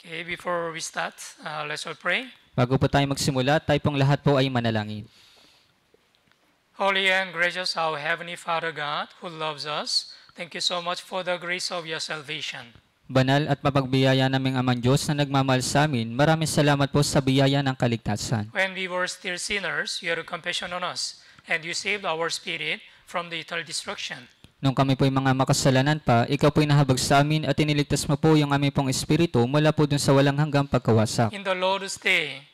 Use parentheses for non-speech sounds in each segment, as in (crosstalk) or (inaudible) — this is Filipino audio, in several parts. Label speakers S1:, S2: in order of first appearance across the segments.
S1: Okay, before we start, uh, let's all pray.
S2: Bago po tayo magsimula, tayo pong lahat po ay manalangin.
S1: Holy and gracious our Heavenly Father God, who loves us, thank you so much for the grace of your salvation.
S2: Banal at mapagbiyaya naming Amang Diyos na nagmamahal sa amin, maraming salamat po sa biyaya ng kaligtasan.
S1: When we were still sinners, you had compassion on us, and you saved our spirit from the eternal destruction.
S2: Nung kami po'y mga makasalanan pa, ikaw po'y nahabag sa amin at iniligtas mo po yung aming pong espiritu mula po dun sa walang hanggang pagkawasak.
S1: In the Lord's Day,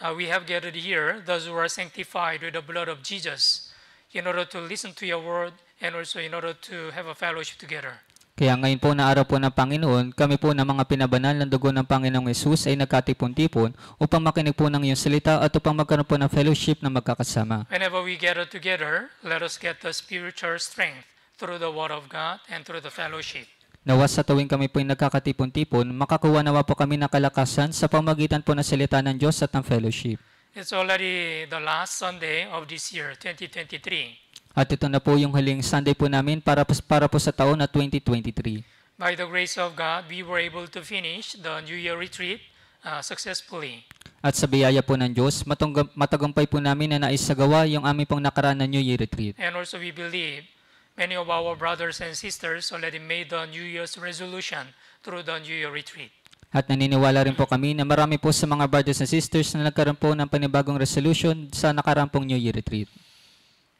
S1: uh, we have gathered here those who are sanctified with the blood of Jesus in order to listen to your word and also in order to have a fellowship together.
S2: Kaya ngayon po na araw po ng Panginoon, kami po ng mga pinabanal ng dugo ng Panginoong Yesus ay nagkatipon-tipon upang makinig po ng iyong salita at upang magkaroon po ng fellowship na magkakasama.
S1: Whenever we gather together, let us get the spiritual strength through the Word of God and through the fellowship.
S2: Nawa sa tuwing kami po'y nagkakatipon-tipon, makakuha nawa po kami ng kalakasan sa pamagitan po ng salita ng Diyos at ng fellowship.
S1: It's already the last Sunday of this year, 2023.
S2: At ito na po yung huling Sunday po namin para, para po sa taon na 2023.
S1: By the grace of God, we were able to finish the New Year retreat uh, successfully.
S2: At sa biyaya po ng Diyos, matagumpay po namin na naisagawa yung aming pong nakaraan na New Year retreat.
S1: And also we believe Many of our brothers and sisters already made the New Year's resolution through the New Year retreat.
S2: At naniniwala rin po kami na marami po sa mga brothers and sisters na nagkaroon po ng panibagong resolution sa nakarampong New Year retreat.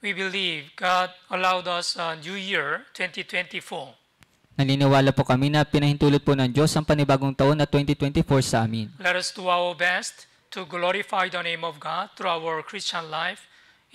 S1: We believe God allowed us a New Year 2024
S2: Naniniwala po kami na pinahintulot po ng Diyos ang panibagong taon na 2024 sa amin.
S1: Let us do our best to glorify the name of God through our Christian life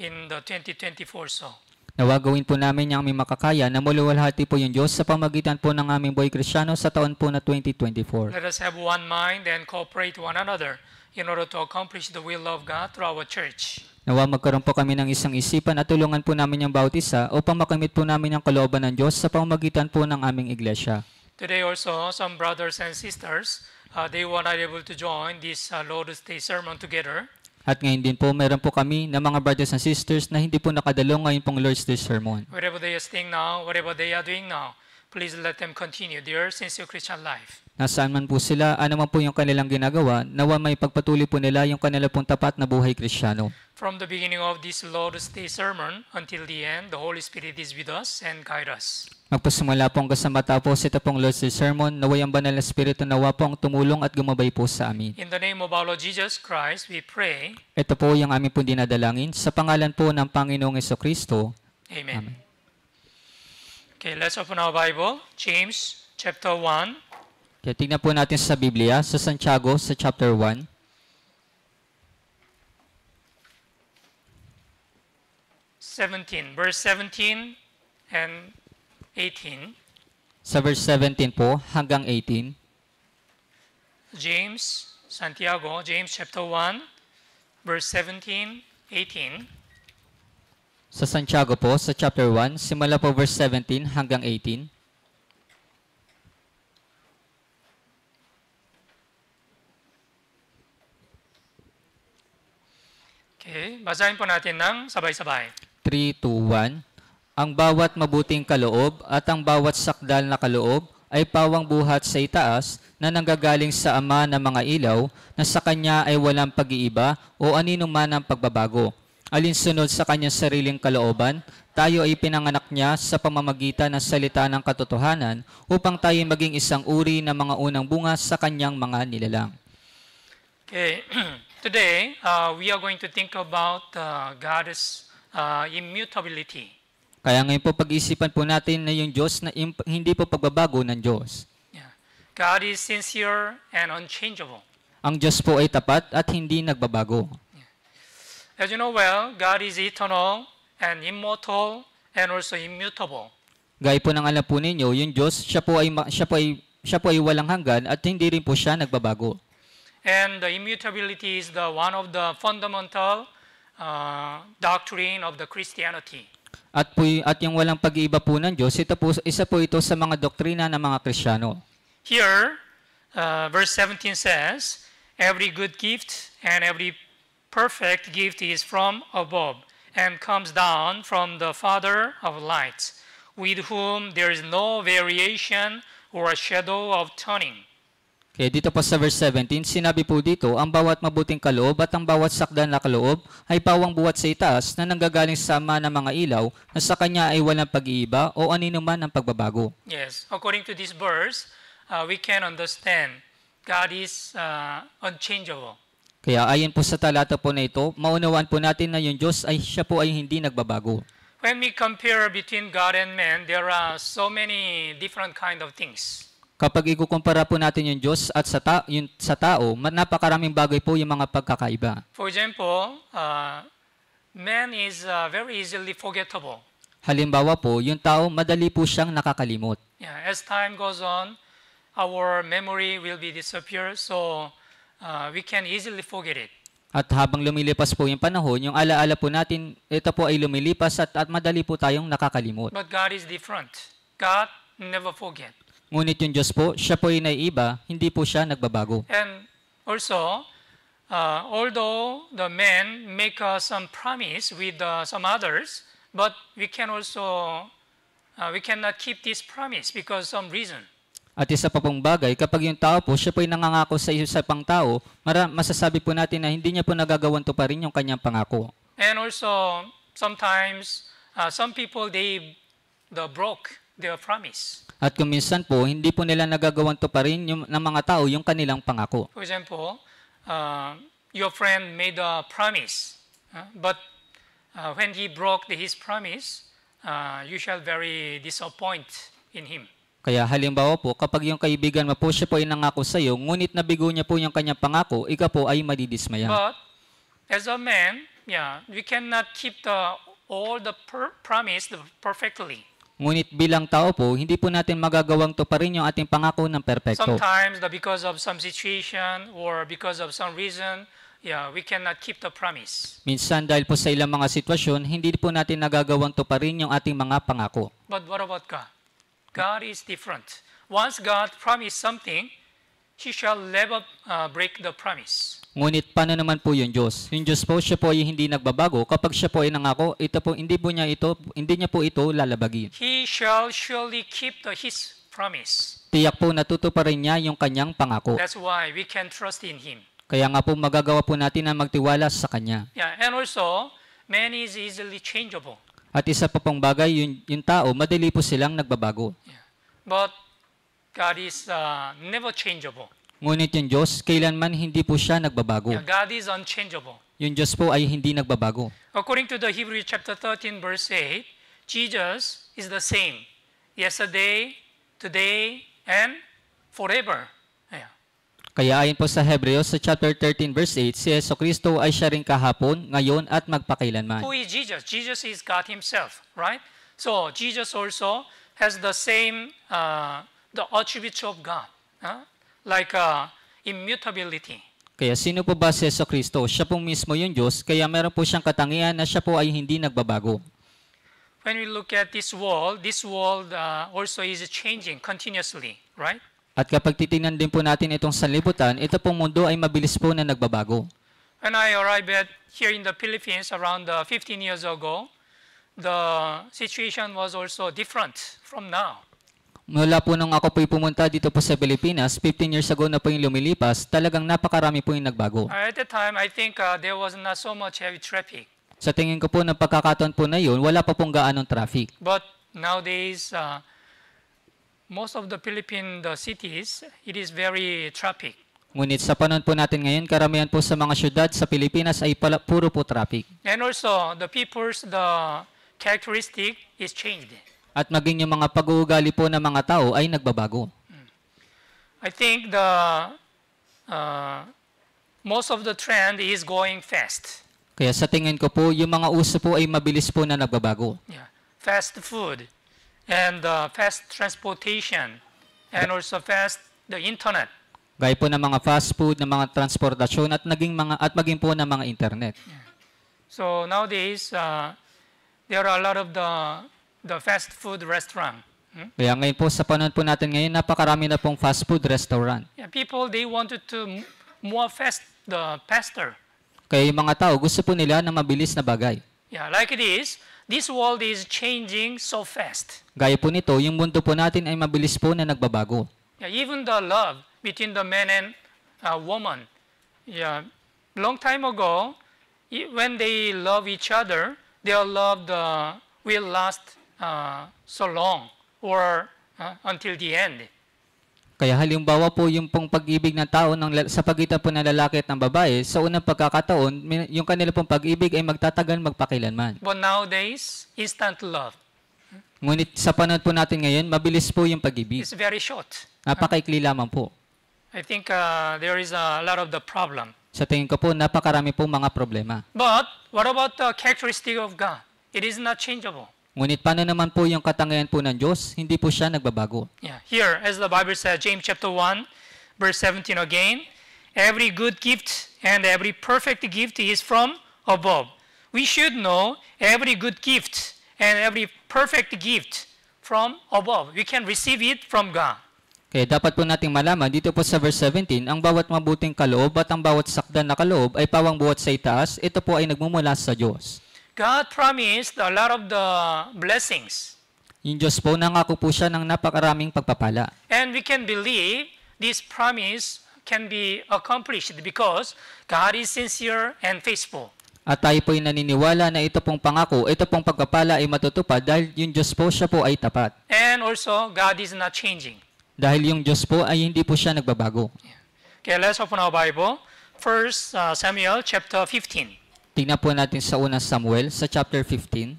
S1: in the 2024 so.
S2: Nawa gawin po namin niyang aming makakaya na muluwalhati po yung Diyos sa pamagitan po ng aming buhay krisyano sa taon po na 2024.
S1: Let us have one mind and cooperate one another in order to accomplish the will of God through our church.
S2: Nawa magkaroon po kami ng isang isipan at tulungan po namin yung bawat isa upang makamit po namin ang kalooban ng Diyos sa pamagitan po ng aming iglesia.
S1: Today also, some brothers and sisters, uh, they were not able to join this uh, Lord's Day sermon together.
S2: At ngayon din po, meron po kami na mga brothers and sisters na hindi po nakadalo ngayon pong Lord's Day Sermon.
S1: Whatever they are staying now, whatever they are doing now, please let them continue their sincere Christian life.
S2: Nasaan man po sila, ano man po yung kanilang ginagawa, nawa may pagpatuloy po nila yung kanila pong tapat na buhay kristyano.
S1: From the beginning of this Lord's Day sermon until the end, the Holy Spirit is with us and guide us.
S2: Magpasimula po ang kasama tapos ito pong Lord's Day sermon, naway ang banal na Espiritu nawa po ang tumulong at gumabay po sa amin.
S1: In the name of our Lord Jesus Christ, we pray.
S2: Ito po yung aming po dinadalangin sa pangalan po ng Panginoong Yeso Kristo.
S1: Amen. Amen. Okay, let's open our Bible, James chapter 1.
S2: Kaya tingnan po natin sa Biblia, sa Santiago, sa chapter 1.
S1: 17, verse 17 and 18.
S2: Sa verse 17 po hanggang 18.
S1: James, Santiago, James chapter 1, verse 17, 18.
S2: Sa Santiago po, sa chapter 1, simula po verse 17 hanggang 18.
S1: Okay, basahin po natin ng sabay-sabay.
S2: 3, 2, 1. Ang bawat mabuting kaloob at ang bawat sakdal na kaloob ay pawang buhat sa itaas na nanggagaling sa Ama ng mga ilaw na sa Kanya ay walang pag-iiba o anino man ang pagbabago. Alinsunod sa Kanyang sariling kalooban, tayo ay pinanganak niya sa pamamagitan ng salita ng katotohanan upang tayo maging isang uri ng mga unang bunga sa Kanyang mga nilalang.
S1: Okay. (clears throat) Today, uh, we are going to think about uh, God's uh, immutability.
S2: Kaya ngayon po pag-isipan po natin na yung Diyos na hindi po pagbabago ng Diyos. Yeah.
S1: God is sincere and unchangeable.
S2: Ang Diyos po ay tapat at hindi nagbabago. Yeah.
S1: As you know well, God is eternal and immortal and also immutable.
S2: Gaya po ng alam po ninyo, yung Diyos, siya po ay siya po ay siya po ay walang hanggan at hindi rin po siya nagbabago.
S1: And the immutability is the one of the fundamental uh, doctrine of the Christianity.
S2: At, po, at yung walang pag-iiba po ng Diyos, ito po, isa po ito sa mga doktrina ng mga Kristiyano.
S1: Here, uh, verse 17 says, Every good gift and every perfect gift is from above and comes down from the Father of lights, with whom there is no variation or shadow of turning.
S2: Okay, dito po sa verse 17, sinabi po dito, ang bawat mabuting kaloob at ang bawat sakdan na kaloob ay pawang buhat sa itaas na nanggagaling sa ama ng mga ilaw na sa kanya ay walang pag-iiba o aninuman ang pagbabago.
S1: Yes, according to this verse, uh, we can understand God is uh, unchangeable.
S2: Kaya ayon po sa talata po na ito, maunawaan po natin na yung Diyos ay siya po ay hindi nagbabago.
S1: When we compare between God and man, there are so many different kind of things.
S2: Kapag ikukumpara po natin yung Diyos at sa, ta- yung, sa tao, napakaraming bagay po yung mga pagkakaiba.
S1: For example, uh, man is uh, very easily forgettable.
S2: Halimbawa po, yung tao madali po siyang nakakalimot.
S1: Yeah, as time goes on, our memory will be disappear, so uh, we can easily forget it.
S2: At habang lumilipas po yung panahon, yung alaala po natin, ito po ay lumilipas at, at madali po tayong nakakalimot.
S1: But God is different. God never forget.
S2: Ngunit yung Diyos po, siya po ay naiiba, hindi po siya nagbabago.
S1: And also, uh, although the men make uh, some promise with uh, some others, but we can also uh, we cannot keep this promise because some reason.
S2: At isa pa pong bagay, kapag yung tao po, siya po ay nangangako sa isa pang tao, masasabi po natin na hindi niya po nagagawan to pa rin yung kanyang pangako.
S1: And also, sometimes, uh, some people, they the broke their promise.
S2: At kung minsan po, hindi po nila nagagawan to pa rin yung, ng mga tao yung kanilang pangako.
S1: For example, uh, your friend made a promise, uh, but uh, when he broke his promise, uh, you shall very disappoint in him.
S2: Kaya halimbawa po, kapag yung kaibigan mo po siya po ay nangako sa iyo, ngunit nabigo niya po yung kanyang pangako, ikaw po ay madidismaya. But
S1: as a man, yeah, we cannot keep the all the per- promise perfectly.
S2: Ngunit bilang tao po, hindi po natin magagawang tuparin yung ating pangako ng perpekto.
S1: Sometimes the because of some situation or because of some reason, yeah, we cannot keep the promise.
S2: Minsan dahil po sa ilang mga sitwasyon, hindi po natin nagagawang tuparin yung ating mga pangako.
S1: But what about God? God is different. Once God promised something, He shall never uh, break the promise.
S2: Ngunit paano naman po yung Diyos? Yung Diyos po, siya po ay hindi nagbabago. Kapag siya po ay nangako, ito po, hindi po niya ito, hindi niya po ito lalabagin.
S1: He shall surely keep the, his promise.
S2: Tiyak po natutuparin niya yung kanyang pangako. That's
S1: why we can trust in Him.
S2: Kaya nga po magagawa po natin na magtiwala sa Kanya.
S1: Yeah, and also, man is easily changeable.
S2: At isa pa pong bagay, yung, yung tao, madali po silang nagbabago. Yeah.
S1: But God is uh, never changeable.
S2: Ngunit yung Diyos, kailanman hindi po siya nagbabago. Yeah,
S1: God is unchangeable.
S2: Yung Diyos po ay hindi nagbabago.
S1: According to the Hebrew chapter 13 verse 8, Jesus is the same yesterday, today, and forever.
S2: Kaya ayon po sa Hebreo sa chapter 13 verse 8, si Yeso Kristo ay siya rin kahapon, ngayon at magpakailanman.
S1: Who is Jesus? Jesus is God himself, right? So Jesus also has the same uh, the attributes of God. Huh? like uh, immutability.
S2: Kaya sino po ba si Yeso Kristo? Siya po mismo yung Diyos, kaya meron po siyang katangian na siya po ay hindi nagbabago.
S1: When we look at this world, this world uh, also is changing continuously, right?
S2: At kapag titingnan din po natin itong sanlibutan, ito pong mundo ay mabilis po na nagbabago.
S1: When I arrived here in the Philippines around uh, 15 years ago, the situation was also different from now.
S2: Mula po nung ako po'y pumunta dito po sa Pilipinas, 15 years ago na po yung lumilipas, talagang napakarami po yung nagbago.
S1: Uh, at the time, I think uh, there was not so much heavy traffic.
S2: Sa tingin ko po ng pagkakataon po na yun, wala pa pong gaanong traffic.
S1: But nowadays, uh, most of the Philippine the uh, cities, it is very traffic.
S2: Ngunit sa panahon po natin ngayon, karamihan po sa mga syudad sa Pilipinas ay pala, puro po traffic.
S1: And also, the people's the characteristic is changed
S2: at maging yung mga pag-uugali po ng mga tao ay nagbabago.
S1: I think the uh, most of the trend is going fast.
S2: Kaya sa tingin ko po, yung mga uso po ay mabilis po na nagbabago.
S1: Yeah. Fast food and uh, fast transportation and also fast the internet.
S2: Gaya po ng mga fast food, ng mga transportasyon at naging mga at maging po ng mga internet. Yeah.
S1: So nowadays uh, there are a lot of the the fast food restaurant. Hmm?
S2: Kaya ngayon po, sa panahon po natin ngayon, napakarami na pong fast food restaurant.
S1: Yeah, people, they wanted to more fast the faster.
S2: Kaya yung mga tao, gusto po nila na mabilis na bagay.
S1: Yeah, like it is, this world is changing so fast.
S2: Gaya po nito, yung mundo po natin ay mabilis po na nagbabago.
S1: Yeah, even the love between the man and uh, woman. Yeah, long time ago, when they love each other, their love the, will last Uh, so long or uh, until the end.
S2: Kaya halimbawa po yung pong pag-ibig ng tao ng, sa pagitan po ng lalaki at ng babae, sa unang pagkakataon, yung kanila pong pag-ibig ay magtatagal magpakilanman.
S1: But nowadays, instant love.
S2: Ngunit sa panahon po natin ngayon, mabilis po yung pag-ibig. It's very short.
S1: Napakaikli lamang po. I think uh, there is a lot of the problem.
S2: Sa tingin ko po, napakarami po mga problema.
S1: But what about the characteristic of God? It is not changeable.
S2: Ngunit paano naman po yung katangian po ng Diyos? Hindi po siya nagbabago.
S1: Yeah. Here, as the Bible says, James chapter 1, verse 17 again, every good gift and every perfect gift is from above. We should know every good gift and every perfect gift from above. We can receive it from God.
S2: Okay, dapat po nating malaman dito po sa verse 17, ang bawat mabuting kaloob at ang bawat sakdan na kaloob ay pawang buhat sa itaas, ito po ay nagmumula sa Diyos.
S1: God promised a lot of the blessings.
S2: Yung Diyos po, nangako po siya ng napakaraming pagpapala.
S1: And we can believe this promise can be accomplished because God is sincere and faithful.
S2: At tayo po'y naniniwala na ito pong pangako, ito pong pagpapala ay matutupad dahil yung Diyos po siya po ay tapat.
S1: And also, God is not changing.
S2: Dahil yung Diyos po ay hindi po siya nagbabago. Yeah.
S1: Okay, let's open our Bible. First uh, Samuel chapter 15.
S2: Tingnan po natin sa unang Samuel, sa chapter 15.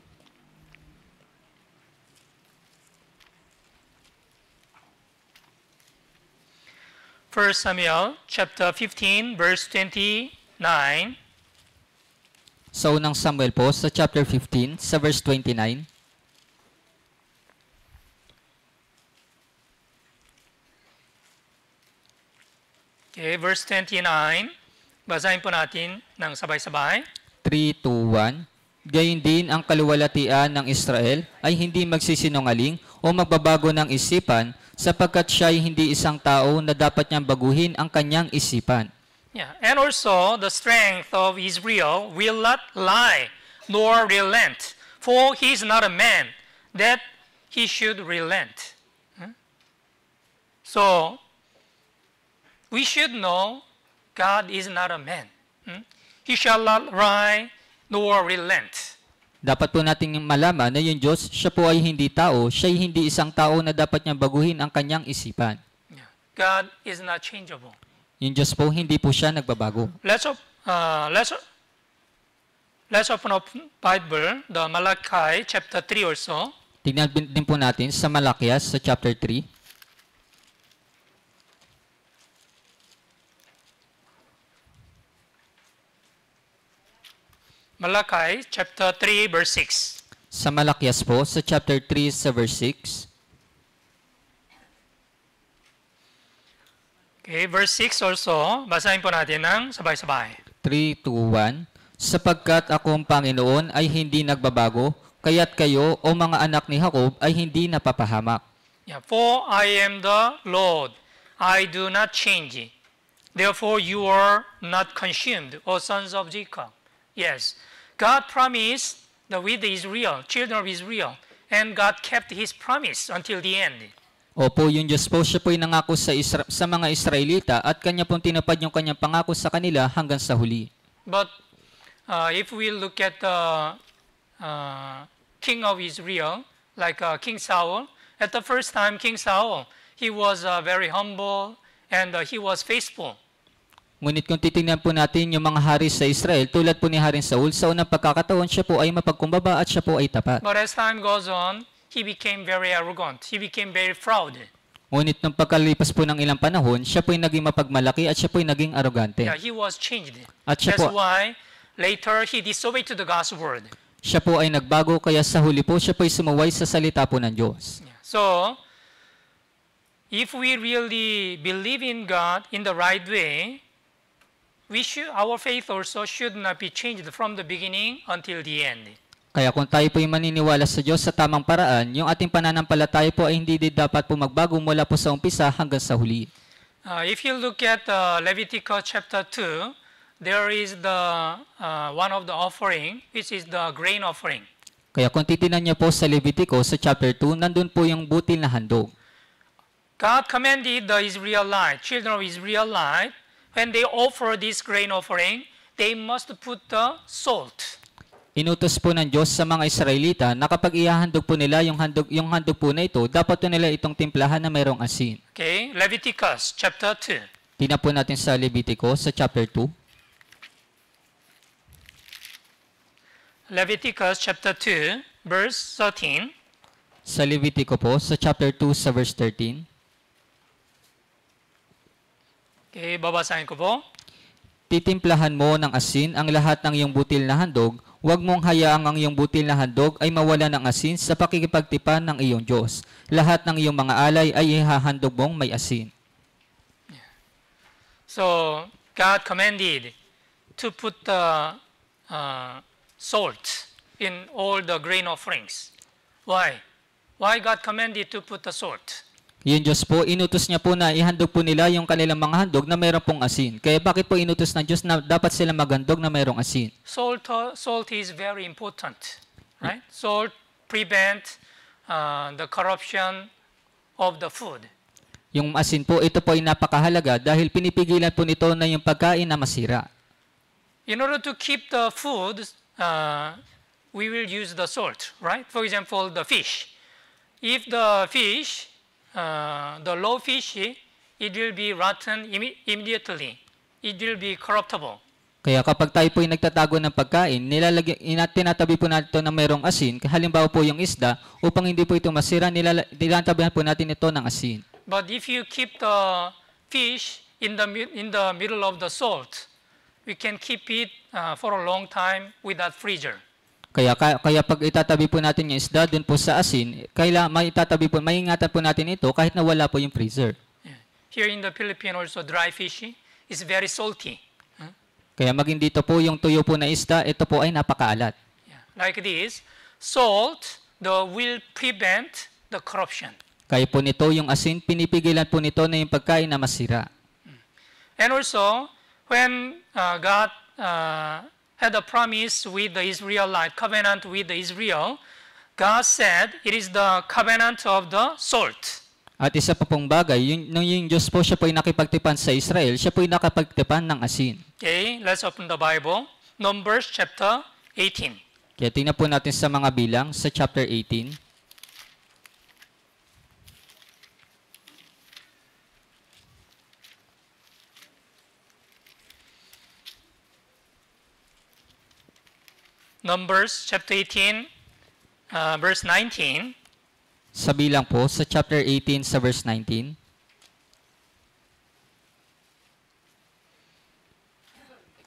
S1: First Samuel chapter 15 verse 29.
S2: Sa unang Samuel po sa chapter 15 sa verse 29.
S1: Okay, verse 29. Basahin po natin ng sabay-sabay.
S2: 3.21, gayon din ang kaluwalhatian ng Israel ay hindi magsisinungaling o magbabago ng isipan sapagkat siya ay hindi isang tao na dapat niyang baguhin ang kanyang isipan.
S1: Yeah. And also, the strength of Israel will not lie nor relent, for he is not a man that he should relent. Hmm? So, we should know God is not a man. Hmm? He shall not lie nor relent.
S2: Dapat po nating malaman na yung Diyos, siya po ay hindi tao, siya ay hindi isang tao na dapat niyang baguhin ang kanyang isipan.
S1: God is not changeable.
S2: Yung Diyos po, hindi po siya nagbabago.
S1: Let's, op- uh, let's, let's open up Bible, the Malachi chapter 3 or so.
S2: Tignan din po natin sa Malakias sa chapter 3.
S1: Malachi chapter 3 verse 6.
S2: Sa Malakias po, sa chapter 3 sa verse 6.
S1: Okay, verse 6 also, basahin po natin ng sabay-sabay.
S2: 3 to 1. Sapagkat akong Panginoon ay hindi nagbabago, kaya't kayo o mga anak ni Jacob ay hindi napapahamak.
S1: Yeah, For I am the Lord, I do not change. Therefore you are not consumed, O sons of Jacob. Yes. God promised the with Israel, children of Israel, and God kept his promise until the end.
S2: Opo, yung Diyos po siya po'y nangako sa, Isra- sa mga Israelita at kanya pong tinapad yung kanyang pangako sa kanila hanggang sa huli.
S1: But uh, if we look at the uh, uh, king of Israel, like uh, King Saul, at the first time, King Saul, he was uh, very humble and uh, he was faithful.
S2: Ngunit kung titingnan po natin yung mga hari sa Israel, tulad po ni Haring Saul, sa unang pagkakataon siya po ay mapagkumbaba at siya po ay tapat. But
S1: as time goes on, he became very arrogant. He became very proud.
S2: Ngunit nung pagkalipas po ng ilang panahon, siya po ay naging mapagmalaki at siya po ay naging arrogante. Yeah, he
S1: was changed. At siya That's po, why later he disobeyed to the God's word.
S2: Siya po ay nagbago kaya sa huli po siya po ay sumuway sa salita po ng Diyos. Yeah.
S1: So, if we really believe in God in the right way, we should, our faith also should not be changed from the beginning until the end.
S2: Kaya kung tayo po ay maniniwala sa Diyos sa tamang paraan, yung ating pananampalataya po ay hindi din dapat po magbago mula po sa umpisa hanggang sa huli.
S1: Uh, if you look at uh, Leviticus chapter 2, there is the uh, one of the offering, which is the grain offering.
S2: Kaya kung titingnan niyo po sa Leviticus sa chapter 2, nandun po yung butil na handog.
S1: God commanded the Israelite, children of Israelite, when they offer this grain offering, they must put the salt.
S2: Inutos po ng Diyos sa mga Israelita na kapag ihahandog po nila yung handog, yung handog po na ito, dapat po nila itong timplahan na mayroong asin.
S1: Okay, Leviticus chapter 2.
S2: Tingnan po natin sa Leviticus sa chapter 2.
S1: Leviticus chapter 2 verse 13.
S2: Sa Leviticus po sa chapter 2 sa verse 13.
S1: Okay, babasahin ko po.
S2: Titimplahan mo ng asin ang lahat ng iyong butil na handog. Huwag mong hayaang ang iyong butil na handog ay mawala ng asin sa pakikipagtipan ng iyong Diyos. Lahat ng iyong mga alay ay ihahandog mong may asin.
S1: So, God commanded to put the uh, salt in all the grain offerings. Why? Why God commanded to put the salt?
S2: Yung Diyos po, inutos niya po na ihandog po nila yung kanilang mga handog na mayroon pong asin. Kaya bakit po inutos ng Diyos na dapat sila maghandog na mayroong asin?
S1: Salt, uh, salt is very important. Right? Salt prevent uh, the corruption of the food.
S2: Yung asin po, ito po ay napakahalaga dahil pinipigilan po nito na yung pagkain na masira.
S1: In order to keep the food, uh, we will use the salt, right? For example, the fish. If the fish Uh, the low fish, it will be rotten Im immediately. It will be corruptible.
S2: Kaya kapag tayo po ay nagtatago ng pagkain, nilalagyan, tinatabi po natin ito na mayroong asin, halimbawa po yung isda, upang hindi po ito masira, nilatabihan po natin ito ng asin.
S1: But if you keep the fish in the, in the middle of the salt, we can keep it uh, for a long time without freezer.
S2: Kaya, kaya pag itatabi po natin yung isda dun po sa asin, kaila, may itatabi po, maingatan po natin ito kahit na wala po yung freezer.
S1: Here in the Philippines also, dry fishing is very salty.
S2: Kaya maging dito po yung tuyo po na isda, ito po ay napakaalat.
S1: Yeah. Like this, salt the will prevent the corruption.
S2: Kaya po nito yung asin, pinipigilan po nito na yung pagkain na masira. Hmm.
S1: And also, when uh, God uh, had a promise with the Israelite, covenant with Israel, God said it is the covenant of the salt.
S2: At isa pa pong bagay, yung, nung yung Diyos po siya po ay nakipagtipan sa Israel, siya po ay nakapagtipan ng asin.
S1: Okay, let's open the Bible. Numbers chapter 18.
S2: Kaya tingnan po natin sa mga bilang sa chapter 18.
S1: Numbers chapter 18 uh, verse 19.
S2: Sa bilang po sa chapter 18 sa verse 19.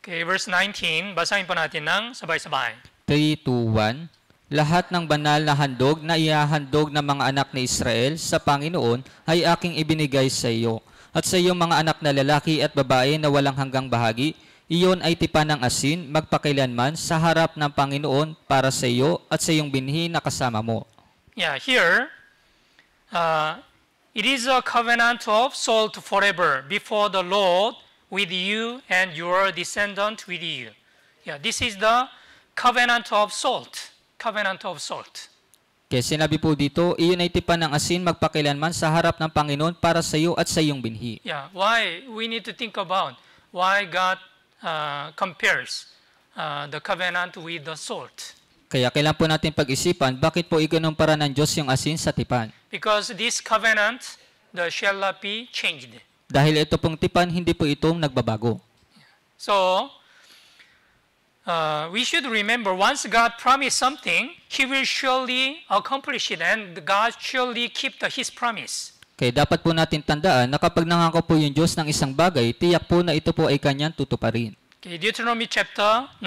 S1: Okay, verse 19, basahin po natin ng sabay-sabay.
S2: 3, 2, 1. Lahat ng banal na handog na iahandog ng mga anak ni Israel sa Panginoon ay aking ibinigay sa iyo. At sa iyong mga anak na lalaki at babae na walang hanggang bahagi, iyon ay tipan ng asin magpakailanman sa harap ng Panginoon para sa iyo at sa iyong binhi na kasama mo.
S1: Yeah, here, uh, it is a covenant of salt forever before the Lord with you and your descendant with you. Yeah, this is the covenant of salt. Covenant of salt.
S2: Kaya sinabi po dito, iyon ay tipan ng asin magpakailanman sa harap ng Panginoon para sa iyo at sa iyong binhi.
S1: Yeah, why? We need to think about why God Uh, compares uh, the covenant with the salt.
S2: Kaya kailan po natin pag-isipan bakit po ikinumpara ng Diyos yung asin sa tipan.
S1: Because this covenant, the shall changed.
S2: Dahil ito pong tipan, hindi po ito nagbabago.
S1: So, uh, we should remember once God promised something, He will surely accomplish it and God surely keep the, His promise.
S2: Kaya dapat po natin tandaan na kapag nangako po yung Diyos ng isang bagay, tiyak po na ito po ay kanyang tutuparin.
S1: Okay, Deuteronomy chapter 9.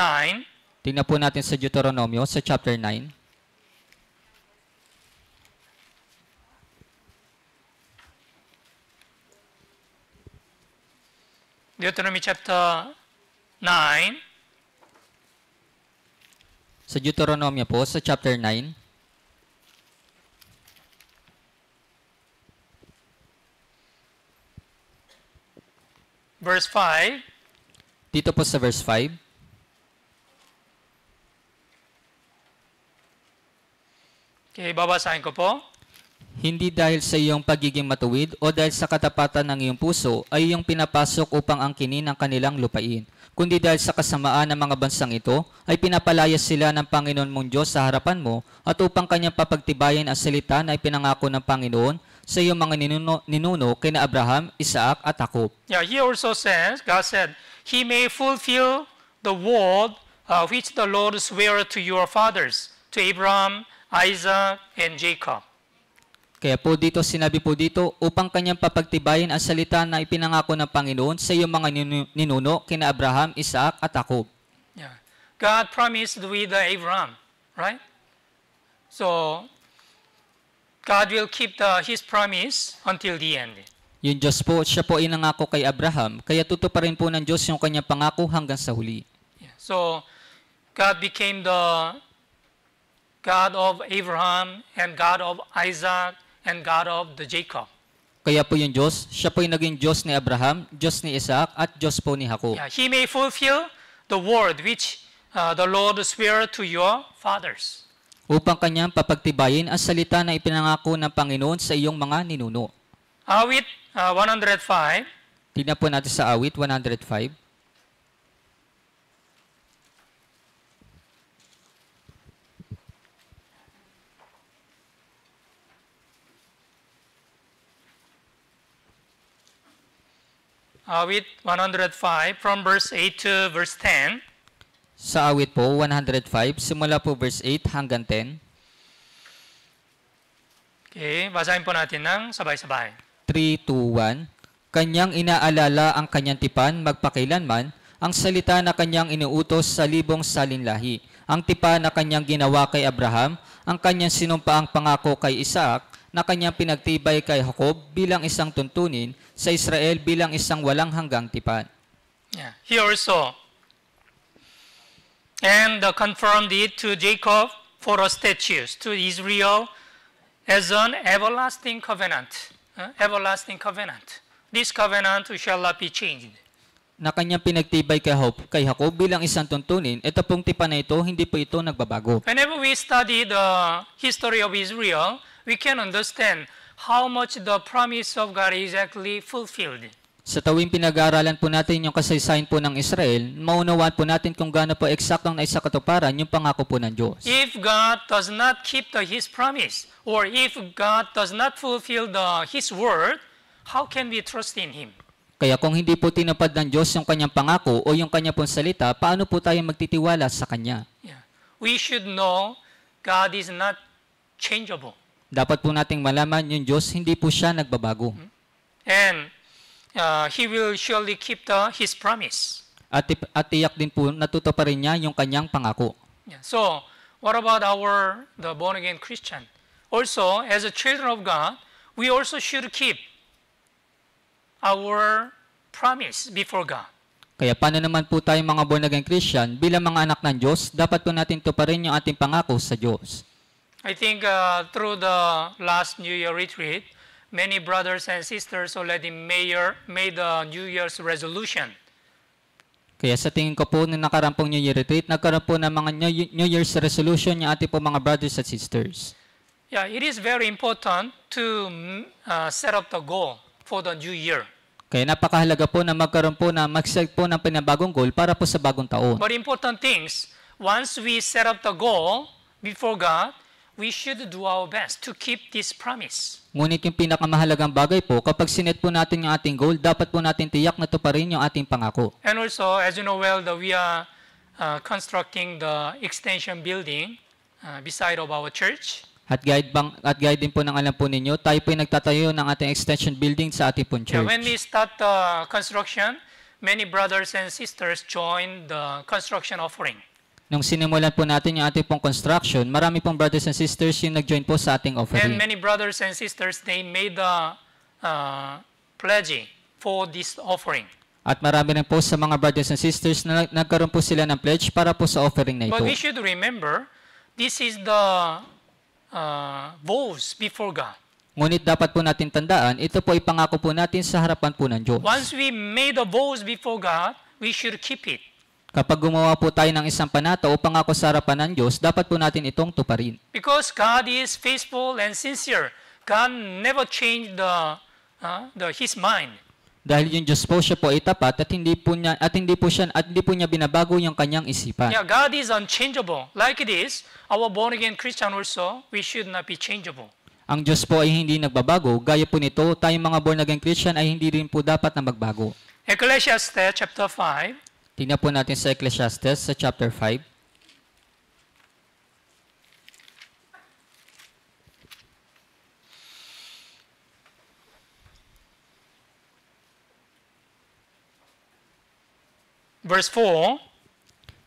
S2: Tingnan po natin sa Deuteronomy sa chapter 9.
S1: Deuteronomy chapter 9.
S2: Sa Deuteronomy po, sa chapter 9.
S1: Verse 5.
S2: Dito po sa verse 5.
S1: Okay, babasahin ko po.
S2: Hindi dahil sa iyong pagiging matuwid o dahil sa katapatan ng iyong puso ay iyong pinapasok upang angkinin ang kanilang lupain, kundi dahil sa kasamaan ng mga bansang ito ay pinapalayas sila ng Panginoon mong Diyos sa harapan mo at upang kanyang papagtibayin ang salita na ipinangako ng Panginoon sa iyong mga ninuno, ninuno kina Abraham, Isaac at Jacob.
S1: Yeah, he also says, God said, He may fulfill the word uh, which the Lord swore to your fathers, to Abraham, Isaac, and Jacob.
S2: Kaya po dito, sinabi po dito, upang kanyang papagtibayin ang salita na ipinangako ng Panginoon sa iyong mga ninuno, kina Abraham, Isaac, at Jacob.
S1: Yeah. God promised with Abraham, right? So, God will keep the, His promise until the end.
S2: Yun Diyos po, siya po inangako kay Abraham, kaya tutuparin po ng Diyos yung kanyang pangako hanggang sa huli.
S1: So, God became the God of Abraham and God of Isaac and God of the Jacob.
S2: Kaya po yung Diyos, siya po yung naging Diyos ni Abraham, Diyos ni Isaac, at Diyos po ni Jacob. Yeah,
S1: he may fulfill the word which uh, the Lord swore to your fathers.
S2: upang kanyang papagtibayin ang salita na ipinangako ng Panginoon sa iyong mga ninuno.
S1: Awit uh, 105.
S2: Tingnan po natin sa awit 105.
S1: Awit 105 from verse 8 to verse 10
S2: sa awit po 105, simula po verse 8 hanggang 10.
S1: Okay, basahin po natin ng sabay-sabay.
S2: 3, 2, 1. Kanyang inaalala ang kanyang tipan magpakilanman, ang salita na kanyang inuutos sa libong salinlahi, ang tipan na kanyang ginawa kay Abraham, ang kanyang sinumpaang pangako kay Isaac, na kanyang pinagtibay kay Jacob bilang isang tuntunin, sa Israel bilang isang walang hanggang tipan.
S1: Yeah. He also and confirmed it to Jacob for a statue, to Israel as an everlasting covenant. Uh, everlasting covenant. This covenant shall not be changed.
S2: Na pinagtibay kay Hope, kay Jacob bilang isang tuntunin, ito pong tipa na ito, hindi po ito nagbabago.
S1: Whenever we study the history of Israel, we can understand how much the promise of God is actually fulfilled.
S2: Sa tawing pinag-aaralan po natin yung kasaysayan po ng Israel, maunawaan po natin kung gaano po eksaktong naisa katuparan yung pangako po ng Diyos. If
S1: God does not keep the, His promise, or if God does not fulfill the, His word, how can we trust in Him?
S2: Kaya kung hindi po tinapad ng Diyos yung kanyang pangako o yung kanya pong salita, paano po tayo magtitiwala sa Kanya?
S1: Yeah. We should know God is not changeable.
S2: Dapat po nating malaman yung Diyos, hindi po siya nagbabago. Hmm.
S1: And uh, He will surely keep the, His promise.
S2: At, at tiyak din po, natutuparin niya yung kanyang pangako.
S1: Yeah. So, what about our the born-again Christian? Also, as a children of God, we also should keep our promise before God.
S2: Kaya paano naman po tayo mga born again Christian bilang mga anak ng Diyos, dapat po natin tuparin yung ating pangako sa Diyos.
S1: I think uh, through the last New Year retreat, many brothers and sisters already mayor, made a New Year's resolution.
S2: Kaya sa tingin ko po, na nakarampong New Year retreat, nagkaroon po ng mga New Year's resolution ng ating po mga brothers and sisters.
S1: Yeah, it is very important to mm, uh, set up the goal for the new year.
S2: Kaya napakahalaga po na magkaroon po na mag-set po ng pinabagong goal para po sa bagong taon.
S1: But important things, once we set up the goal before God, we should do our best to keep this promise.
S2: Ngunit yung pinakamahalagang bagay po, kapag sinet po natin yung ating goal, dapat po natin tiyak na tuparin yung ating pangako.
S1: And also, as you know well, that we are uh, constructing the extension building uh, beside of our church.
S2: At guide bang at guide din po ng alam po ninyo, tayo po ay nagtatayo ng ating extension building sa ating po church. Yeah, when
S1: we start the uh, construction, many brothers and sisters join the construction offering
S2: nung sinimulan po natin yung ating pong construction, marami pong brothers and sisters yung nag-join po sa ating offering. And
S1: many brothers and sisters, they made a uh, pledge for this offering.
S2: At marami rin po sa mga brothers and sisters na nagkaroon po sila ng pledge para po sa offering na ito. But we
S1: should remember, this is the uh, vows before God.
S2: Ngunit dapat po natin tandaan, ito po ay pangako po natin sa harapan po ng Diyos.
S1: Once we made the vows before God, we should keep it.
S2: Kapag gumawa po tayo ng isang panata o pangako sa harapan ng Diyos, dapat po natin itong tuparin.
S1: Because God is faithful and sincere. God never change the, uh, the His mind.
S2: Dahil yung Diyos po siya po ay tapat at hindi po niya at hindi po siya at hindi po niya binabago yung kanyang isipan. Yeah,
S1: God is unchangeable. Like it is, our born again Christian also, we should not be changeable.
S2: Ang Diyos po ay hindi nagbabago. Gaya po nito, tayong mga born again Christian ay hindi rin po dapat na magbago.
S1: Ecclesiastes chapter 5
S2: Tingnan po natin sa Ecclesiastes sa chapter 5.
S1: Verse 4.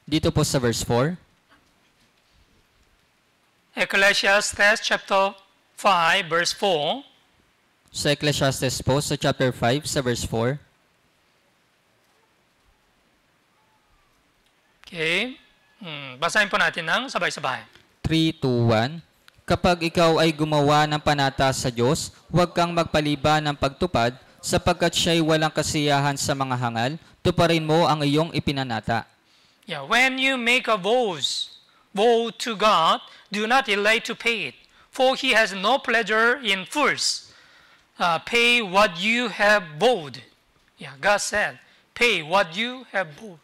S2: Dito po sa verse 4.
S1: Ecclesiastes chapter 5 verse 4.
S2: Sa Ecclesiastes po sa chapter 5 sa verse 4.
S1: Okay? Hmm, basahin po natin ng sabay-sabay.
S2: 3, 2, 1. Kapag ikaw ay gumawa ng panata sa Diyos, huwag kang magpaliba ng pagtupad, sapagkat siya'y walang kasiyahan sa mga hangal, tuparin mo ang iyong ipinanata.
S1: Yeah, when you make a vows, vow to God, do not delay to pay it, for He has no pleasure in fools. Uh, pay what you have vowed. Yeah, God said, pay what you have vowed.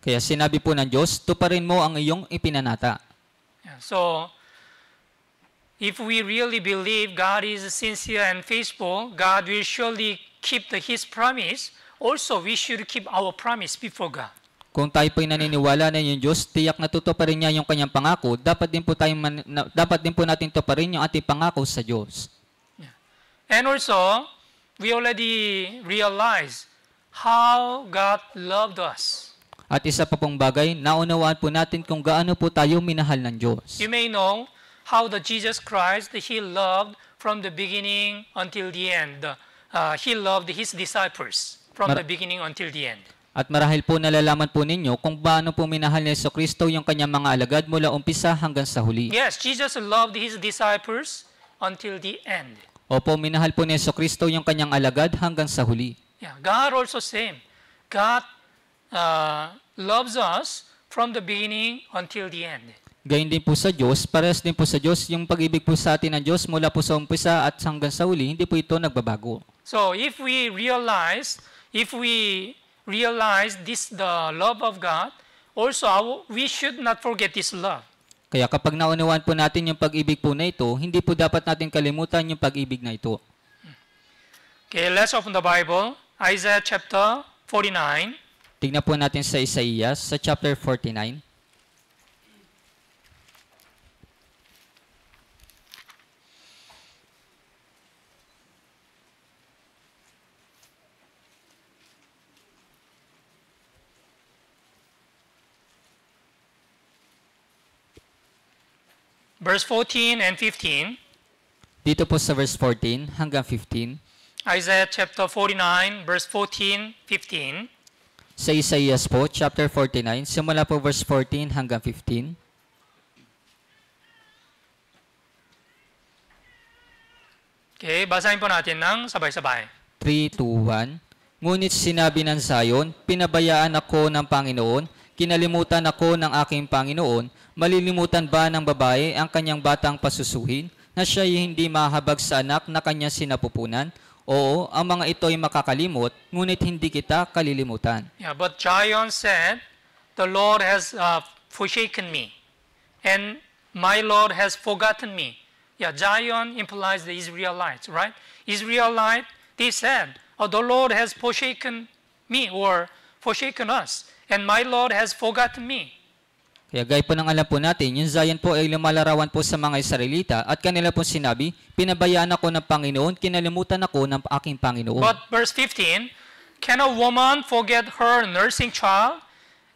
S2: Kaya sinabi po ng Diyos, tuparin mo ang iyong ipinanata.
S1: Yeah, so, if we really believe God is sincere and faithful, God will surely keep the, His promise. Also, we should keep our promise before God.
S2: Kung tayo po'y naniniwala na yung Diyos, tiyak na tutuparin niya yung kanyang pangako, dapat din po, tayo man, dapat din po natin tuparin yung ating pangako sa Diyos. Yeah.
S1: And also, we already realize how God loved us.
S2: At isa pa pong bagay, naunawaan po natin kung gaano po tayo minahal ng Diyos. You
S1: may know how the Jesus Christ he loved from the beginning until the end. Uh, he loved his disciples from Mar the beginning until the end.
S2: At marahil po nalalaman po ninyo kung paano po minahal ni Yeso Kristo yung kanyang mga alagad mula umpisa hanggang sa huli.
S1: Yes, Jesus loved his disciples until the end.
S2: Opo, minahal po ni Yeso Kristo yung kanyang alagad hanggang sa huli.
S1: Yeah, God also same. God uh, loves us from the beginning until the end.
S2: Gayun din po sa Diyos, parehas din po sa Diyos, yung pag-ibig po sa atin ng Diyos mula po sa umpisa at hanggang sa huli, hindi po ito nagbabago.
S1: So if we realize, if we realize this the love of God, also we should not forget this love.
S2: Kaya kapag naunawaan po natin yung pag-ibig po na ito, hindi po dapat natin kalimutan yung pag-ibig na ito.
S1: Okay, let's open the Bible. Isaiah chapter 49.
S2: Tignan po natin sa Isaías, sa chapter 49.
S1: Verse 14 and 15.
S2: Dito po sa verse 14 hanggang 15.
S1: Isaiah chapter 49, verse 14, 15
S2: sa Isaiah po, chapter 49, simula po verse 14 hanggang 15.
S1: Okay, basahin po natin ng sabay-sabay.
S2: 3, 2, 1. Ngunit sinabi ng Zion, pinabayaan ako ng Panginoon, kinalimutan ako ng aking Panginoon, malilimutan ba ng babae ang kanyang batang pasusuhin, na siya hindi mahabag sa anak na kanyang sinapupunan, Oo, ang mga ito ay makakalimot, ngunit hindi kita kalilimutan.
S1: Yeah, but Jayon said, the Lord has uh, forsaken me, and my Lord has forgotten me. Yeah, Jayon implies the Israelites, right? Israelite, they said, oh, the Lord has forsaken me or forsaken us, and my Lord has forgotten me.
S2: Kaya gaya po ng alam po natin, yung Zion po ay lumalarawan po sa mga Israelita at kanila po sinabi, Pinabayaan ako ng Panginoon, kinalimutan ako ng aking Panginoon. But
S1: verse 15, Can a woman forget her nursing child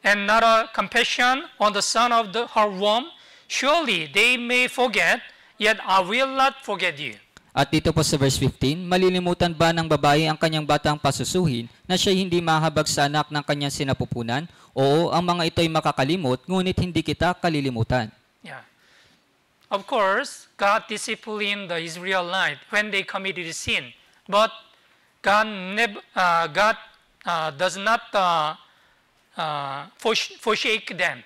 S1: and not a compassion on the son of the, her womb? Surely they may forget, yet I will not forget you.
S2: At dito po sa verse 15, malilimutan ba ng babae ang kanyang batang pasusuhin na siya hindi mahabag sa anak ng kanyang sinapupunan? Oo, ang mga ito'y makakalimot, ngunit hindi kita kalilimutan.
S1: Yeah. Of course, God disciplined the Israelite when they committed sin. But God, uh, God uh, does not uh, uh, forsh- forsake them.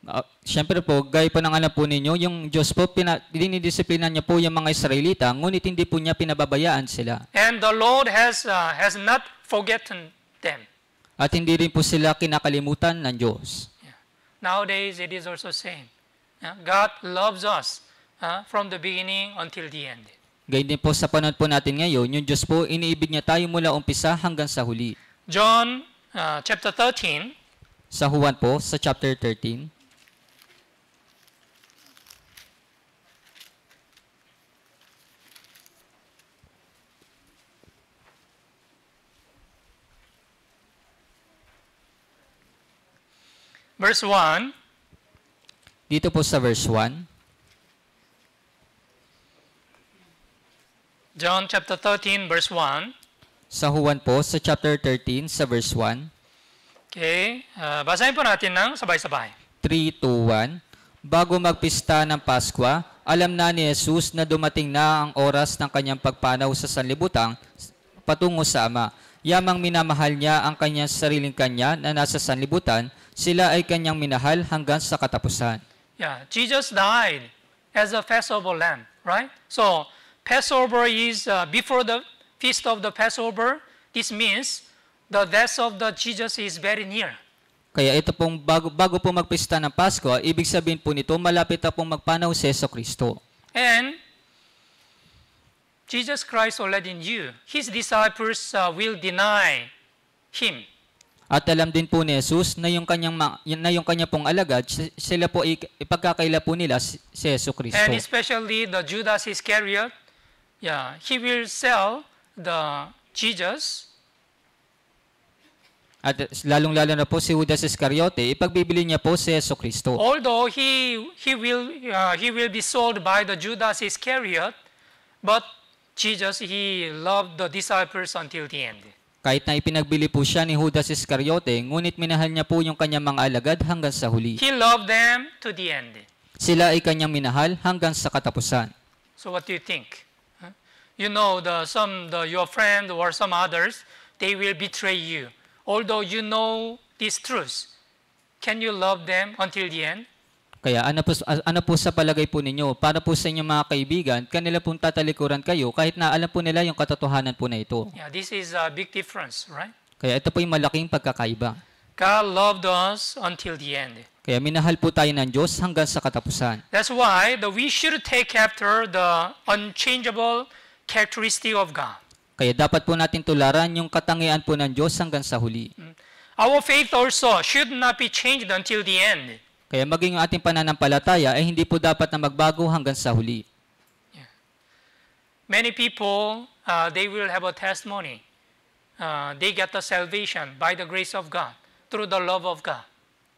S2: Uh, ah, Siyempre po, gaya po ng alam po ninyo, yung Diyos po, pina, dinidisiplina niya po yung mga Israelita, ngunit hindi po niya pinababayaan sila.
S1: And the Lord has, uh, has not forgotten them.
S2: At hindi rin po sila kinakalimutan ng Diyos. Yeah.
S1: Nowadays, it is also same. Yeah? God loves us uh, from the beginning until the end.
S2: Gayun din po sa panahon po natin ngayon, yung Diyos po, iniibig niya tayo mula umpisa hanggang sa huli.
S1: John uh, chapter 13.
S2: Sa Juan po, sa chapter 13.
S1: Verse 1.
S2: Dito po sa verse 1.
S1: John chapter 13 verse 1.
S2: Sa Juan po, sa chapter 13 sa verse 1.
S1: Okay, uh, basahin po natin ng sabay-sabay.
S2: 3, 2, 1. Bago magpista ng Pasko, alam na ni Jesus na dumating na ang oras ng kanyang pagpanaw sa sanlibutan patungo sa Ama. Yamang minamahal niya ang kanyang sariling kanya na nasa sanlibutan, sila ay kanyang minahal hanggang sa katapusan.
S1: Yeah, Jesus died as a Passover lamb, right? So, Passover is uh, before the feast of the Passover. This means the death of the Jesus is very near.
S2: Kaya ito pong bago, bago po magpista ng Pasko, ibig sabihin po nito, malapit na pong magpanaw si Yeso Kristo.
S1: And Jesus Christ already knew his disciples uh, will deny him.
S2: At alam din po ni Jesus na yung kanyang na yung kanya pong alagad, sila po ipagkakaila po nila si Jesus Kristo. And
S1: especially the Judas Iscariot, yeah, he will sell the Jesus.
S2: At lalong-lalo na po si Judas Iscariote, ipagbibili niya po si Jesus Kristo.
S1: Although he he will uh, he will be sold by the Judas Iscariot, but Jesus he loved the disciples until the end.
S2: Kahit na ipinagbili po siya ni Judas Iscariote, ngunit minahal niya po yung kanyang mga alagad hanggang sa huli. He loved
S1: them to the end.
S2: Sila ay kanyang minahal hanggang sa katapusan.
S1: So what do you think? You know, the, some the, your friend or some others, they will betray you. Although you know this truth, can you love them until the end?
S2: Kaya ano po, ano po sa palagay po ninyo? Para po sa inyong mga kaibigan, kanila pong tatalikuran kayo kahit na alam po nila yung katotohanan po na ito.
S1: Yeah, this is a big difference, right?
S2: Kaya ito po yung malaking pagkakaiba.
S1: God loved us until the end.
S2: Kaya minahal po tayo ng Diyos hanggang sa katapusan.
S1: That's why the we should take after the unchangeable characteristic of God.
S2: Kaya dapat po natin tularan yung katangian po ng Diyos hanggang sa huli. Mm.
S1: Our faith also should not be changed until the end.
S2: Kaya maging ang ating pananampalataya ay hindi po dapat na magbago hanggang sa huli.
S1: Many people, uh, they will have a testimony. Uh, they get the salvation by the grace of God, through the love of God.